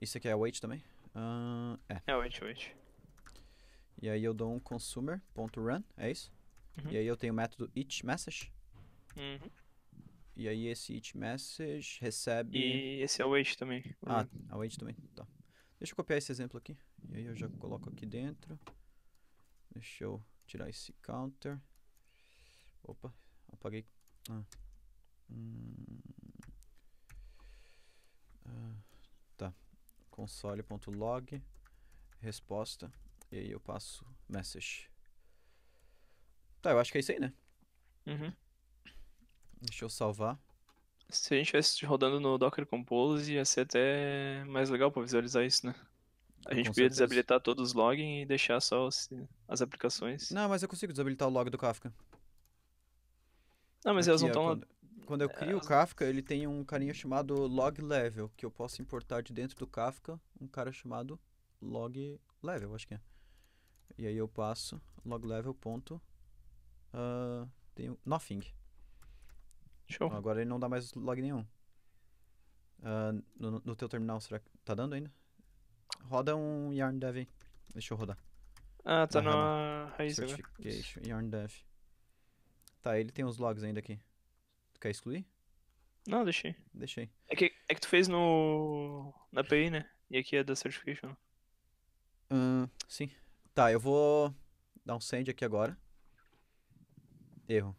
A: Isso aqui é await também? Uh,
B: é. É await, await.
A: E aí eu dou um consumer.run, é isso? Uhum. E aí eu tenho o método each message. Uhum. E aí esse each message recebe. E esse é o wait também. Ah, é o wait também. Tá. Deixa eu copiar esse exemplo aqui. E aí eu já coloco aqui dentro. Deixa eu tirar esse counter. Opa, apaguei. Ah. Hum. Ah, tá. Console.log resposta. E aí eu passo message. Tá, eu acho que é isso aí, né?
B: Uhum. Deixa eu salvar. Se a gente estivesse rodando no Docker Compose, ia ser até mais legal para visualizar isso, né? A gente podia desabilitar todos os logs e deixar só os, as aplicações.
A: Não, mas eu consigo desabilitar o log do Kafka.
B: Não, mas Aqui, elas não estão... Quando,
A: quando, eu crio o é, Kafka, ele tem um carinha chamado log level, que eu posso importar de dentro do Kafka um cara chamado log level, acho que é. E aí eu passo log level ponto Uh, ah, tem Nothing. Show. Então, agora ele não dá mais log nenhum. Uh, no, no, teu terminal, será que tá dando ainda? Roda um Yarn Dev aí. Deixa eu rodar. Ah, tá ah, na, raiz agora. Yarn Dev. Tá, ele tem os logs ainda aqui. Tu quer excluir? Não, deixei. Deixei.
B: É que, é que tu fez no. na API, né? E aqui é da certification.
A: Uh, sim. Tá, eu vou dar um send aqui agora. Erro.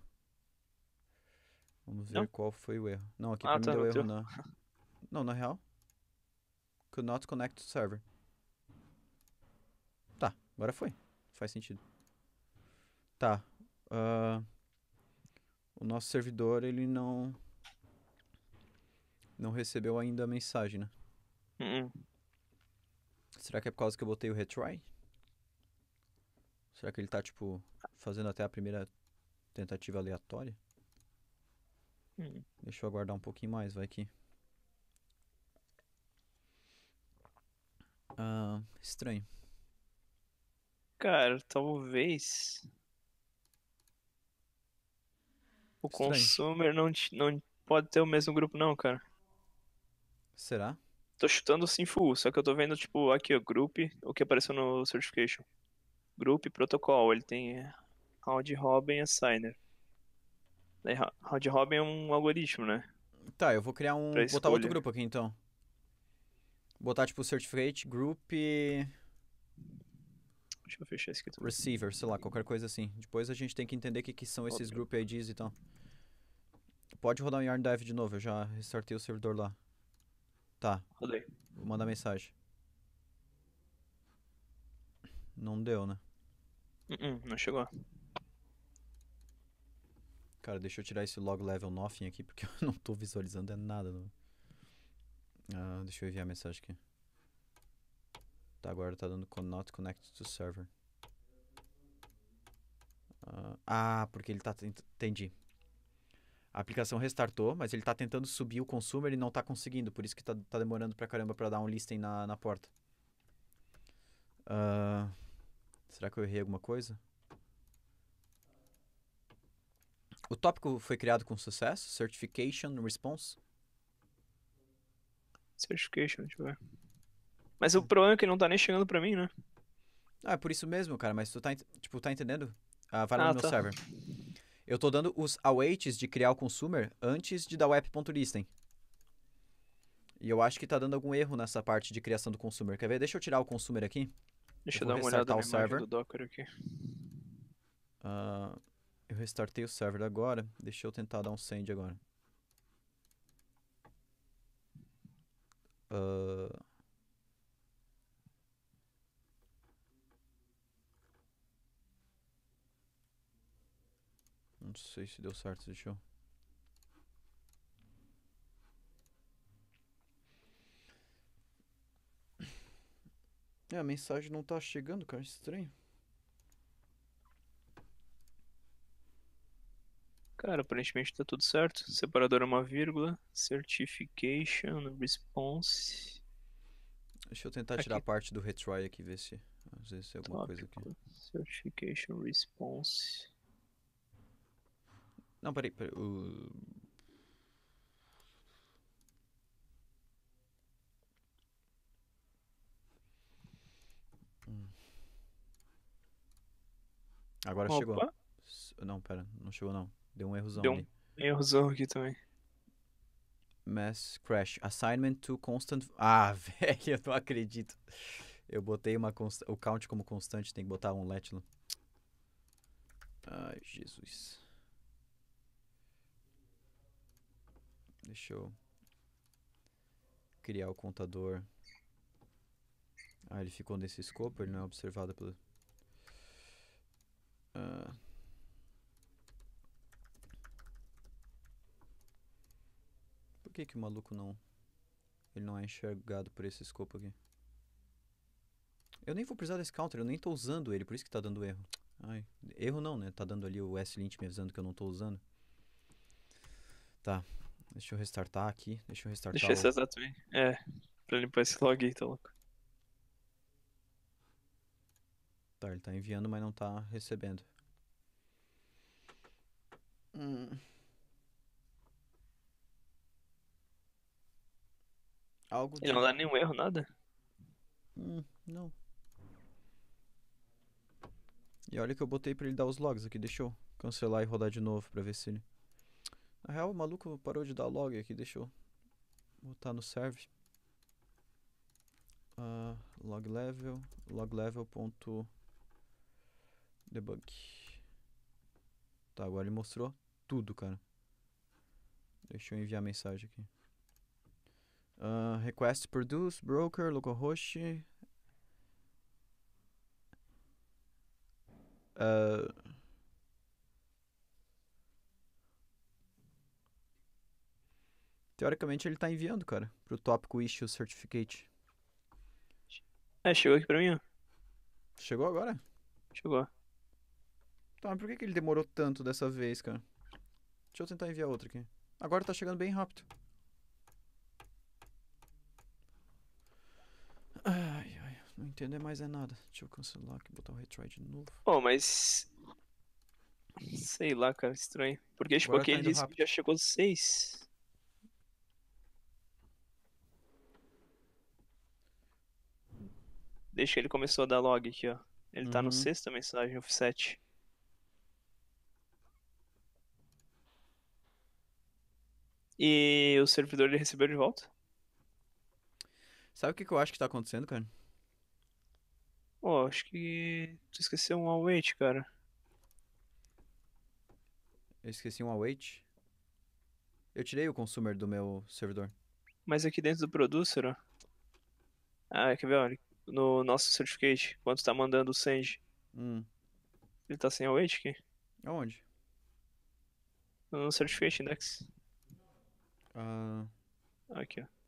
A: Vamos ver não? qual foi o erro. Não, aqui ah, pra tá, mim deu erro na... Não, na real. Could not connect to server. Tá, agora foi. Faz sentido. Tá. Uh, o nosso servidor, ele não... Não recebeu ainda a mensagem, né? Uh -uh. Será que é por causa que eu botei o retry? Será que ele tá, tipo, fazendo até a primeira Tentativa aleatória? Hum. Deixa eu aguardar um pouquinho mais, vai aqui Ah, estranho.
B: Cara, talvez. O estranho. consumer não, não pode ter o mesmo grupo, não, cara. Será? Tô chutando sim full, só que eu tô vendo, tipo, aqui, o group, o que apareceu no certification. Group protocol, ele tem é, Round Robin é Assigner. Né? É, round Robin é um algoritmo, né?
A: Tá, eu vou criar um. botar outro grupo aqui então. Botar tipo certificate, group. Deixa eu fechar esse aqui. Também. Receiver, sei lá, qualquer coisa assim. Depois a gente tem que entender o que, que são esses group IDs e então. tal. Pode rodar um Yarn Dive de novo, eu já restartei o servidor lá. Tá. Rodei. Vou mandar mensagem. Não deu, né?
B: Uh -uh, não chegou.
A: Cara, deixa eu tirar esse log level nothing aqui, porque eu não tô visualizando é nada. Não. Ah, deixa eu enviar a mensagem aqui. Tá, agora tá dando not connected to server. Ah, ah porque ele tá... Entendi. A aplicação restartou, mas ele tá tentando subir o consumo e não tá conseguindo. Por isso que tá, tá demorando pra caramba pra dar um listing na, na porta. Ah, será que eu errei alguma coisa? O tópico foi criado com sucesso? Certification Response? Certification, deixa eu ver. Mas o problema é que não tá nem chegando pra mim, né? Ah, é por isso mesmo, cara. Mas tu tá, tipo, tá entendendo? Ah, vai lá ah, no tá. meu server. Eu tô dando os awaits de criar o consumer antes de dar o app.listing. E eu acho que tá dando algum erro nessa parte de criação do consumer. Quer ver? Deixa eu tirar o consumer aqui. Deixa eu, eu dar uma olhada no server do Docker aqui. Uh, eu restartei o server agora. Deixa eu tentar dar um send agora. Uh... Não sei se deu certo, deixa eu... É, a mensagem não tá chegando, cara, estranho.
B: Cara, aparentemente tá tudo certo. Separador é uma vírgula. Certification response.
A: Deixa eu tentar aqui. tirar parte do retry aqui, ver se às vezes tem alguma Tópico. coisa aqui. Certification response. Não, peraí, peraí. O... Hum. Agora Opa. chegou. Não, pera, não chegou não. Deu um errozão. Deu um ali.
B: errozão aqui também.
A: Mass Crash. Assignment to constant. Ah, velho, eu não acredito. Eu botei uma const... o count como constante, tem que botar um let lá. Ai, Jesus. Deixa eu criar o contador. Ah, ele ficou nesse escopo, ele não é observado pelo. Uh... Por que que o maluco não... Ele não é enxergado por esse escopo aqui? Eu nem vou precisar desse counter, eu nem tô usando ele, por isso que tá dando erro. Ai, erro não, né? Tá dando ali o S-Lint me avisando que eu não tô usando. Tá, deixa eu restartar aqui, deixa eu restartar. Deixa esse exato vir, é,
B: pra limpar esse log aí, tá louco.
A: Tá, ele tá enviando, mas não tá recebendo. Hum... Algo Ele de... não tipo dá nenhum erro, nada? Hum, não. E olha que eu botei pra ele dar os logs aqui, deixa eu cancelar e rodar de novo pra ver se ele... Na real, o maluco parou de dar log aqui, deixa eu botar no serve. Uh, log level, log level ponto debug. Tá, agora ele mostrou tudo, cara. Deixa eu enviar mensagem aqui. Uh, request produce, broker, localhost. Uh, ah, teoricamente ele está enviando, cara, pro tópico issue certificate. É, chegou aqui pra mim, Chegou agora? Chegou. Tá, mas por que, que ele demorou tanto dessa vez, cara? Deixa eu tentar enviar outro aqui. Agora tá chegando bem rápido. entender mais é nada. Deixa eu cancelar aqui, botar o retry de novo.
B: Pô, oh, mas. Sei lá, cara, estranho. Porque, tipo, Agora tá aquele tá já chegou 6. Deixa ele começou a dar log aqui, ó. Ele uhum. tá no uhum. sexta mensagem offset. E o servidor ele recebeu de volta?
A: Sabe o que, que eu acho que tá acontecendo, cara? Pô, acho que tu esqueceu um await, cara. Eu esqueci um await. Eu tirei o consumer do meu servidor.
B: Mas aqui dentro do producer, ó. Ah, quer ver, olha. No nosso certificate, quando tá mandando o send. Hum. Ele tá sem await aqui? Aonde? No certificate
A: index. Ah. Aqui, ó.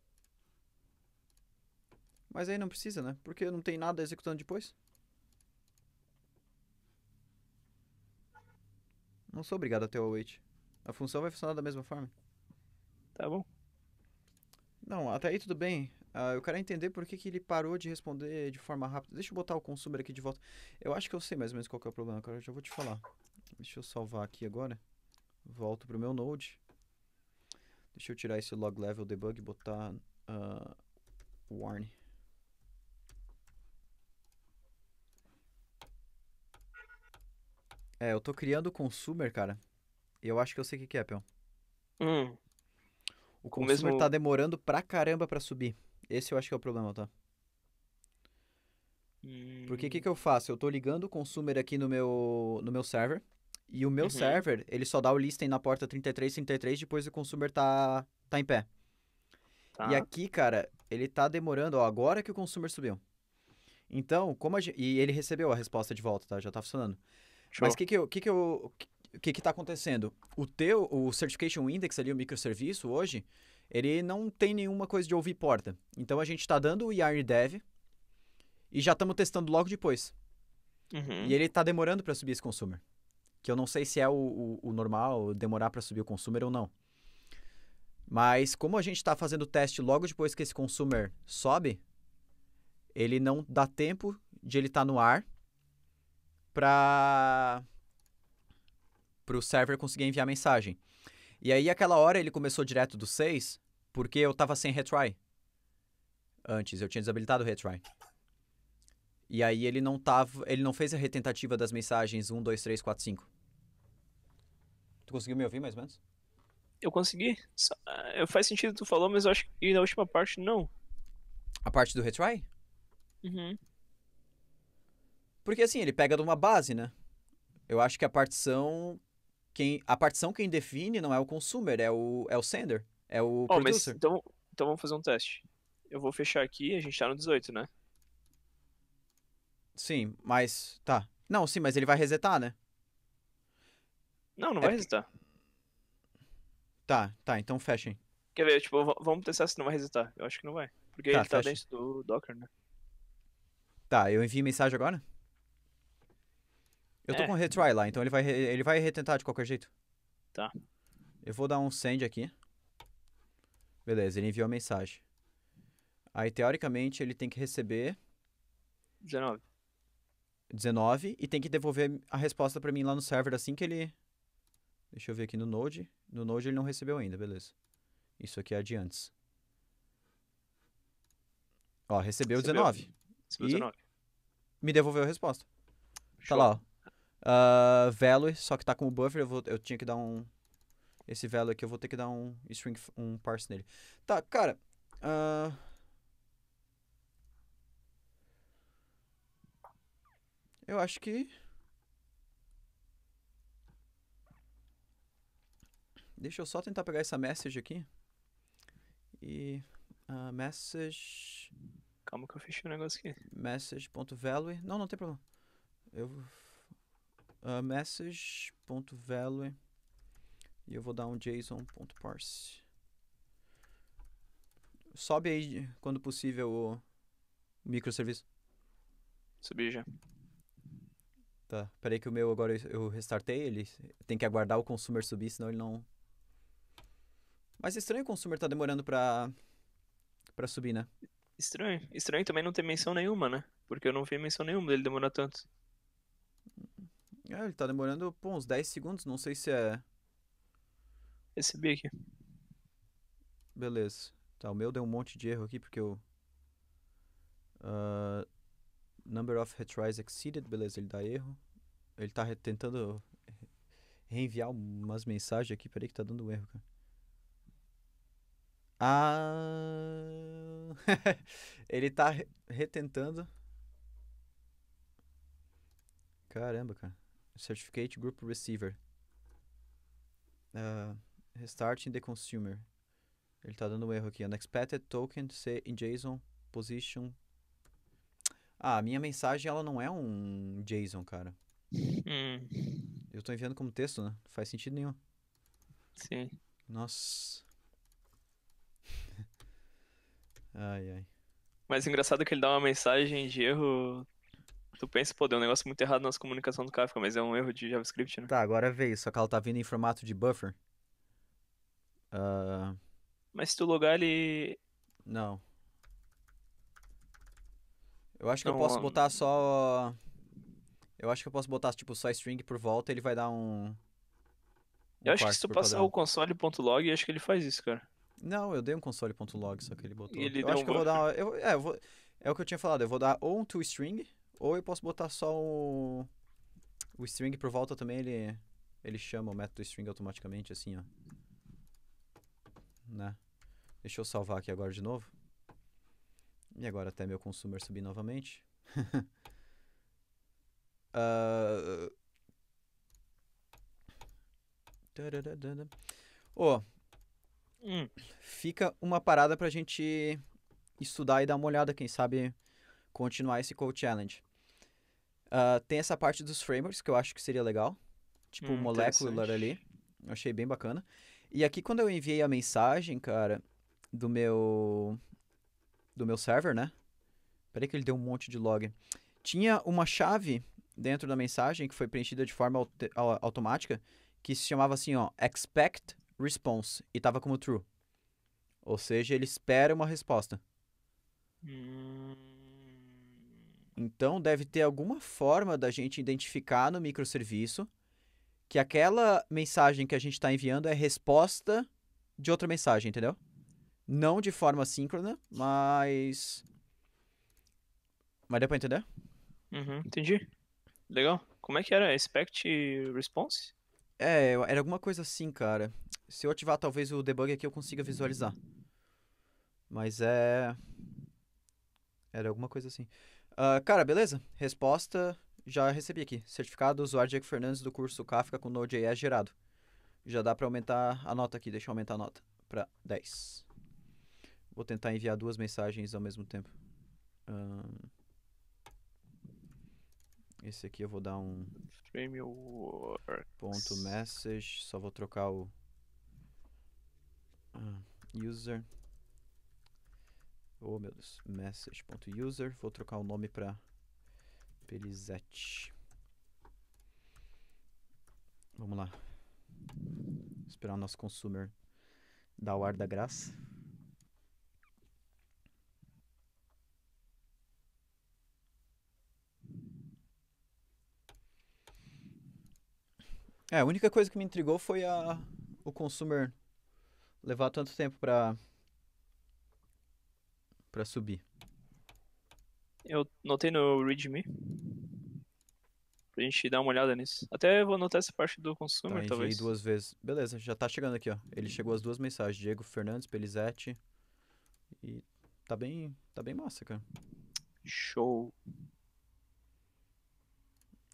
A: Mas aí não precisa, né? Porque não tem nada executando depois. Não sou obrigado a ter o await. A função vai funcionar da mesma forma. Tá bom. Não, até aí tudo bem. Uh, eu quero entender por que, que ele parou de responder de forma rápida. Deixa eu botar o consumer aqui de volta. Eu acho que eu sei mais ou menos qual é o problema, cara. Eu já vou te falar. Deixa eu salvar aqui agora. Volto pro meu node. Deixa eu tirar esse log level debug e botar uh, warn. É, eu tô criando o consumer, cara. E eu acho que eu sei o que, que é, Pel. Hum. O consumer mesmo... tá demorando pra caramba pra subir. Esse eu acho que é o problema, tá? Hum. Porque o que, hum. que eu faço? Eu tô ligando o consumer aqui no meu, no meu server. E o meu uhum. server, ele só dá o listing na porta 3333 depois o consumer tá, tá em pé. Tá. E aqui, cara, ele tá demorando, ó, agora que o consumer subiu. Então, como a gente... E ele recebeu a resposta de volta, tá? Já tá funcionando. Show. Mas o que que, eu, que, que eu o que está acontecendo? O teu, o Certification Index ali, o microserviço hoje, ele não tem nenhuma coisa de ouvir porta. Então a gente está dando o Yarn Dev e já estamos testando logo depois. Uhum. E ele está demorando para subir esse consumer. Que eu não sei se é o, o, o normal demorar para subir o consumer ou não. Mas como a gente está fazendo o teste logo depois que esse consumer sobe, ele não dá tempo de ele estar tá no ar para o server conseguir enviar mensagem. E aí, aquela hora, ele começou direto do 6, porque eu tava sem retry. Antes, eu tinha desabilitado o retry. E aí ele não tava, ele não fez a retentativa das mensagens 1, 2, 3, 4, 5. Tu conseguiu me ouvir mais ou menos? Eu consegui. Só, ah, faz sentido tu falou, mas eu acho que na última parte não. A parte do retry? Uhum. Porque assim, ele pega de uma base, né? Eu acho que a partição. Quem, a partição quem define não é o consumer, é o, é o sender. É o oh, producer. Mas,
B: então, então vamos fazer um teste. Eu vou fechar aqui, a gente tá no 18, né?
A: Sim, mas. Tá. Não, sim, mas ele vai resetar, né?
B: Não, não é vai resetar. Que...
A: Tá, tá, então fechem.
B: Quer ver, tipo, vamos testar se não vai resetar. Eu acho que não vai. Porque tá, ele tá dentro do Docker, né?
A: Tá, eu envio mensagem agora? Eu tô é. com retry lá, então ele vai, ele vai retentar de qualquer jeito. Tá. Eu vou dar um send aqui. Beleza, ele enviou a mensagem. Aí, teoricamente, ele tem que receber... 19. 19 e tem que devolver a resposta para mim lá no server assim que ele... Deixa eu ver aqui no Node. No Node ele não recebeu ainda, beleza. Isso aqui é de antes. Ó, recebeu, recebeu. 19. Recebeu e 19. Me devolveu a resposta. Tá Show. Tá lá, ó. Uh, ah, value, só que tá com o buffer, eu, vou, eu tinha que dar um... Esse value aqui eu vou ter que dar um string, um parse nele. Tá, cara... Uh, eu acho que... Deixa eu só tentar pegar essa message aqui. E... Uh, message... Calma que eu fechei o negócio aqui. Message.value... Não, não tem problema. Eu uh, message.value e eu vou dar um json.parse. Sobe aí, quando possível, o microserviço. Subi já. Tá, peraí que o meu agora eu restartei, ele tem que aguardar o consumer subir, senão ele não... Mas estranho o consumer tá demorando pra, pra subir, né?
B: Estranho. Estranho também não ter menção nenhuma, né? Porque eu não vi menção nenhuma dele demorar tanto.
A: É, ele tá demorando pô, uns 10 segundos, não sei se é. Recebi aqui. Beleza. Tá, o meu deu um monte de erro aqui porque eu. Uh, number of retries exceeded, beleza, ele dá erro. Ele tá tentando reenviar umas mensagens aqui, peraí que tá dando um erro, cara. Ah. ele tá retentando. Caramba, cara. Certificate Group Receiver. Uh, ah, restarting the consumer. Ele está dando um erro aqui. Unexpected token C in JSON position. Ah, a minha mensagem ela não é um JSON, cara. Hum. Eu estou enviando como texto, né? Não faz sentido nenhum. Sim. Nossa. ai, ai.
B: Mas engraçado que ele dá uma mensagem de erro tu pensa, pô, deu um negócio muito errado nas comunicações do Kafka, mas é um erro de JavaScript, né?
A: Tá, agora vê isso, só que ela tá vindo em formato de buffer. Uh... Mas se tu logar ele. Não. Eu acho que Não, eu posso botar só. Eu acho que eu posso botar, tipo, só string por volta ele vai dar um. um eu acho que se tu passar o
B: console.log, acho que ele faz isso, cara.
A: Não, eu dei um console.log, só que ele botou. Ele eu acho um que eu vou dar. Eu, é, eu vou... é o que eu tinha falado, eu vou dar ou um toString, ou eu posso botar só o, o string por volta também, ele, ele chama o método string automaticamente, assim, ó. Né? Deixa eu salvar aqui agora de novo. E agora até meu consumer subir novamente. uh... oh, hum. fica uma parada pra gente estudar e dar uma olhada, quem sabe continuar esse Code Challenge. Uh, tem essa parte dos frameworks, que eu acho que seria legal. Tipo, hum, molecular ali. Eu achei bem bacana. E aqui, quando eu enviei a mensagem, cara, do meu... Do meu server, né? Peraí que ele deu um monte de log. Tinha uma chave dentro da mensagem que foi preenchida de forma aut automática que se chamava assim, ó, expect response e tava como true. Ou seja, ele espera uma resposta. Hum. Então, deve ter alguma forma da gente identificar no microserviço que aquela mensagem que a gente está enviando é resposta de outra mensagem, entendeu? Não de forma síncrona, mas. Mas deu para entender? Uhum, entendi. Legal. Como é que era? Expect response? É, era alguma coisa assim, cara. Se eu ativar talvez o debug aqui eu consiga visualizar. Mas é. Era alguma coisa assim. Uh, cara, beleza? Resposta já recebi aqui. Certificado usuário Diego Fernandes do curso Kafka com Node.js gerado. Já dá para aumentar a nota aqui. Deixa eu aumentar a nota para 10. Vou tentar enviar duas mensagens ao mesmo tempo. Uh, esse aqui eu vou dar um... Frameworks. Ponto message. Só vou trocar o... Uh, user... Oh, meu Deus. Message.user. Vou trocar o nome para Pelizete. Vamos lá. Esperar o nosso consumer dar o ar da graça. É, a única coisa que me intrigou foi a, o consumer levar tanto tempo para para subir.
B: Eu notei no README. Pra gente dar uma olhada nisso. Até
A: vou anotar essa parte do consumo, tá, talvez. duas vezes. Beleza, já tá chegando aqui, ó. Ele chegou as duas mensagens. Diego Fernandes, Pelizete. E tá bem, tá bem massa, cara. Show.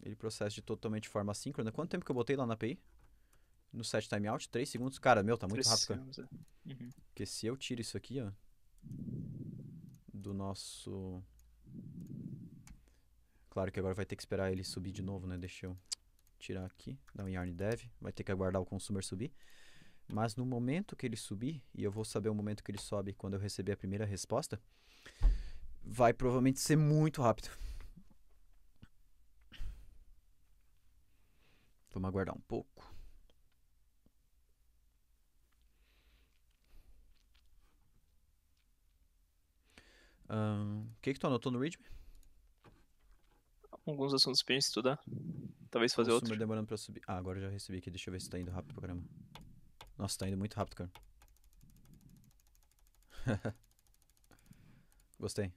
A: Ele processa de totalmente forma assíncrona. Quanto tempo que eu botei lá na API? No set timeout? 3 segundos? Cara, meu, tá muito Três rápido, cara. Segundos, é. uhum. Porque se eu tiro isso aqui, ó, do nosso... Claro que agora vai ter que esperar ele subir de novo, né? Deixa eu tirar aqui, dar um yarn dev, vai ter que aguardar o consumer subir. Mas no momento que ele subir, e eu vou saber o momento que ele sobe quando eu receber a primeira resposta, vai provavelmente ser muito rápido. Vamos aguardar um pouco.
B: O que, que tu anotou no README? Alguns assuntos pra gente estudar.
A: Talvez fazer outro. demorando pra subir. Ah, agora já recebi aqui. Deixa eu ver se tá indo rápido o programa. Nossa, tá indo muito rápido, cara. Gostei.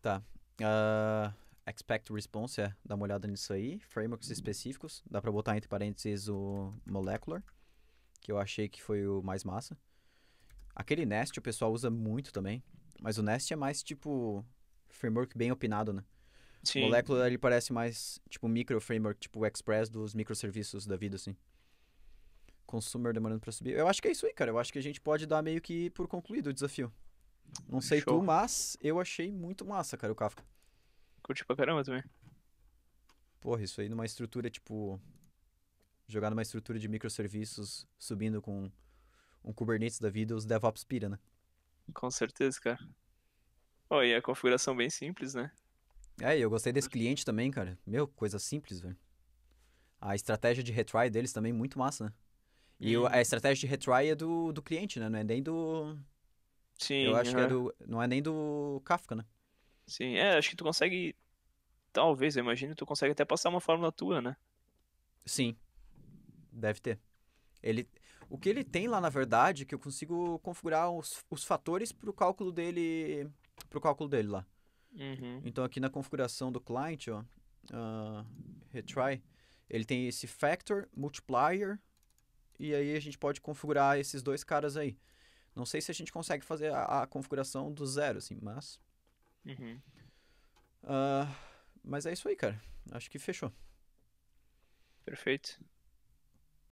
A: Tá. Uh, expect response é dá uma olhada nisso aí. Frameworks específicos. Dá pra botar entre parênteses o molecular, que eu achei que foi o mais massa. Aquele Nest o pessoal usa muito também. Mas o Nest é mais tipo framework bem opinado, né?
B: Sim. O Molecular
A: ele parece mais tipo micro framework, tipo o Express dos microserviços da vida, assim. Consumer demorando para subir. Eu acho que é isso aí, cara. Eu acho que a gente pode dar meio que por concluído o desafio. Não sei Show. tu, mas eu achei muito massa, cara, o Kafka. Curti pra caramba também. Porra, isso aí numa estrutura, tipo. Jogar numa estrutura de microserviços, subindo com um Kubernetes da vida, os DevOps pira, né? Com certeza,
B: cara. olha e a configuração bem simples, né?
A: É, e eu gostei desse cliente também, cara. Meu, coisa simples, velho. A estratégia de retry deles também muito massa, né? E uhum. a estratégia de retry é do, do cliente, né? Não é nem do. Sim. Eu acho uhum. que é do. Não é nem do Kafka, né?
B: Sim, é, acho que tu consegue. Talvez, eu
A: imagino, tu consegue até passar uma fórmula tua, né? Sim. Deve ter. Ele, o que ele tem lá, na verdade, é que eu consigo configurar os, os fatores para o cálculo dele pro cálculo dele lá. Uhum. Então aqui na configuração do client, ó, uh, retry, ele tem esse factor, multiplier, e aí a gente pode configurar esses dois caras aí. Não sei se a gente consegue fazer a, a configuração do zero, assim, mas... Uhum. Uh, mas é isso aí, cara. Acho que fechou. Perfeito.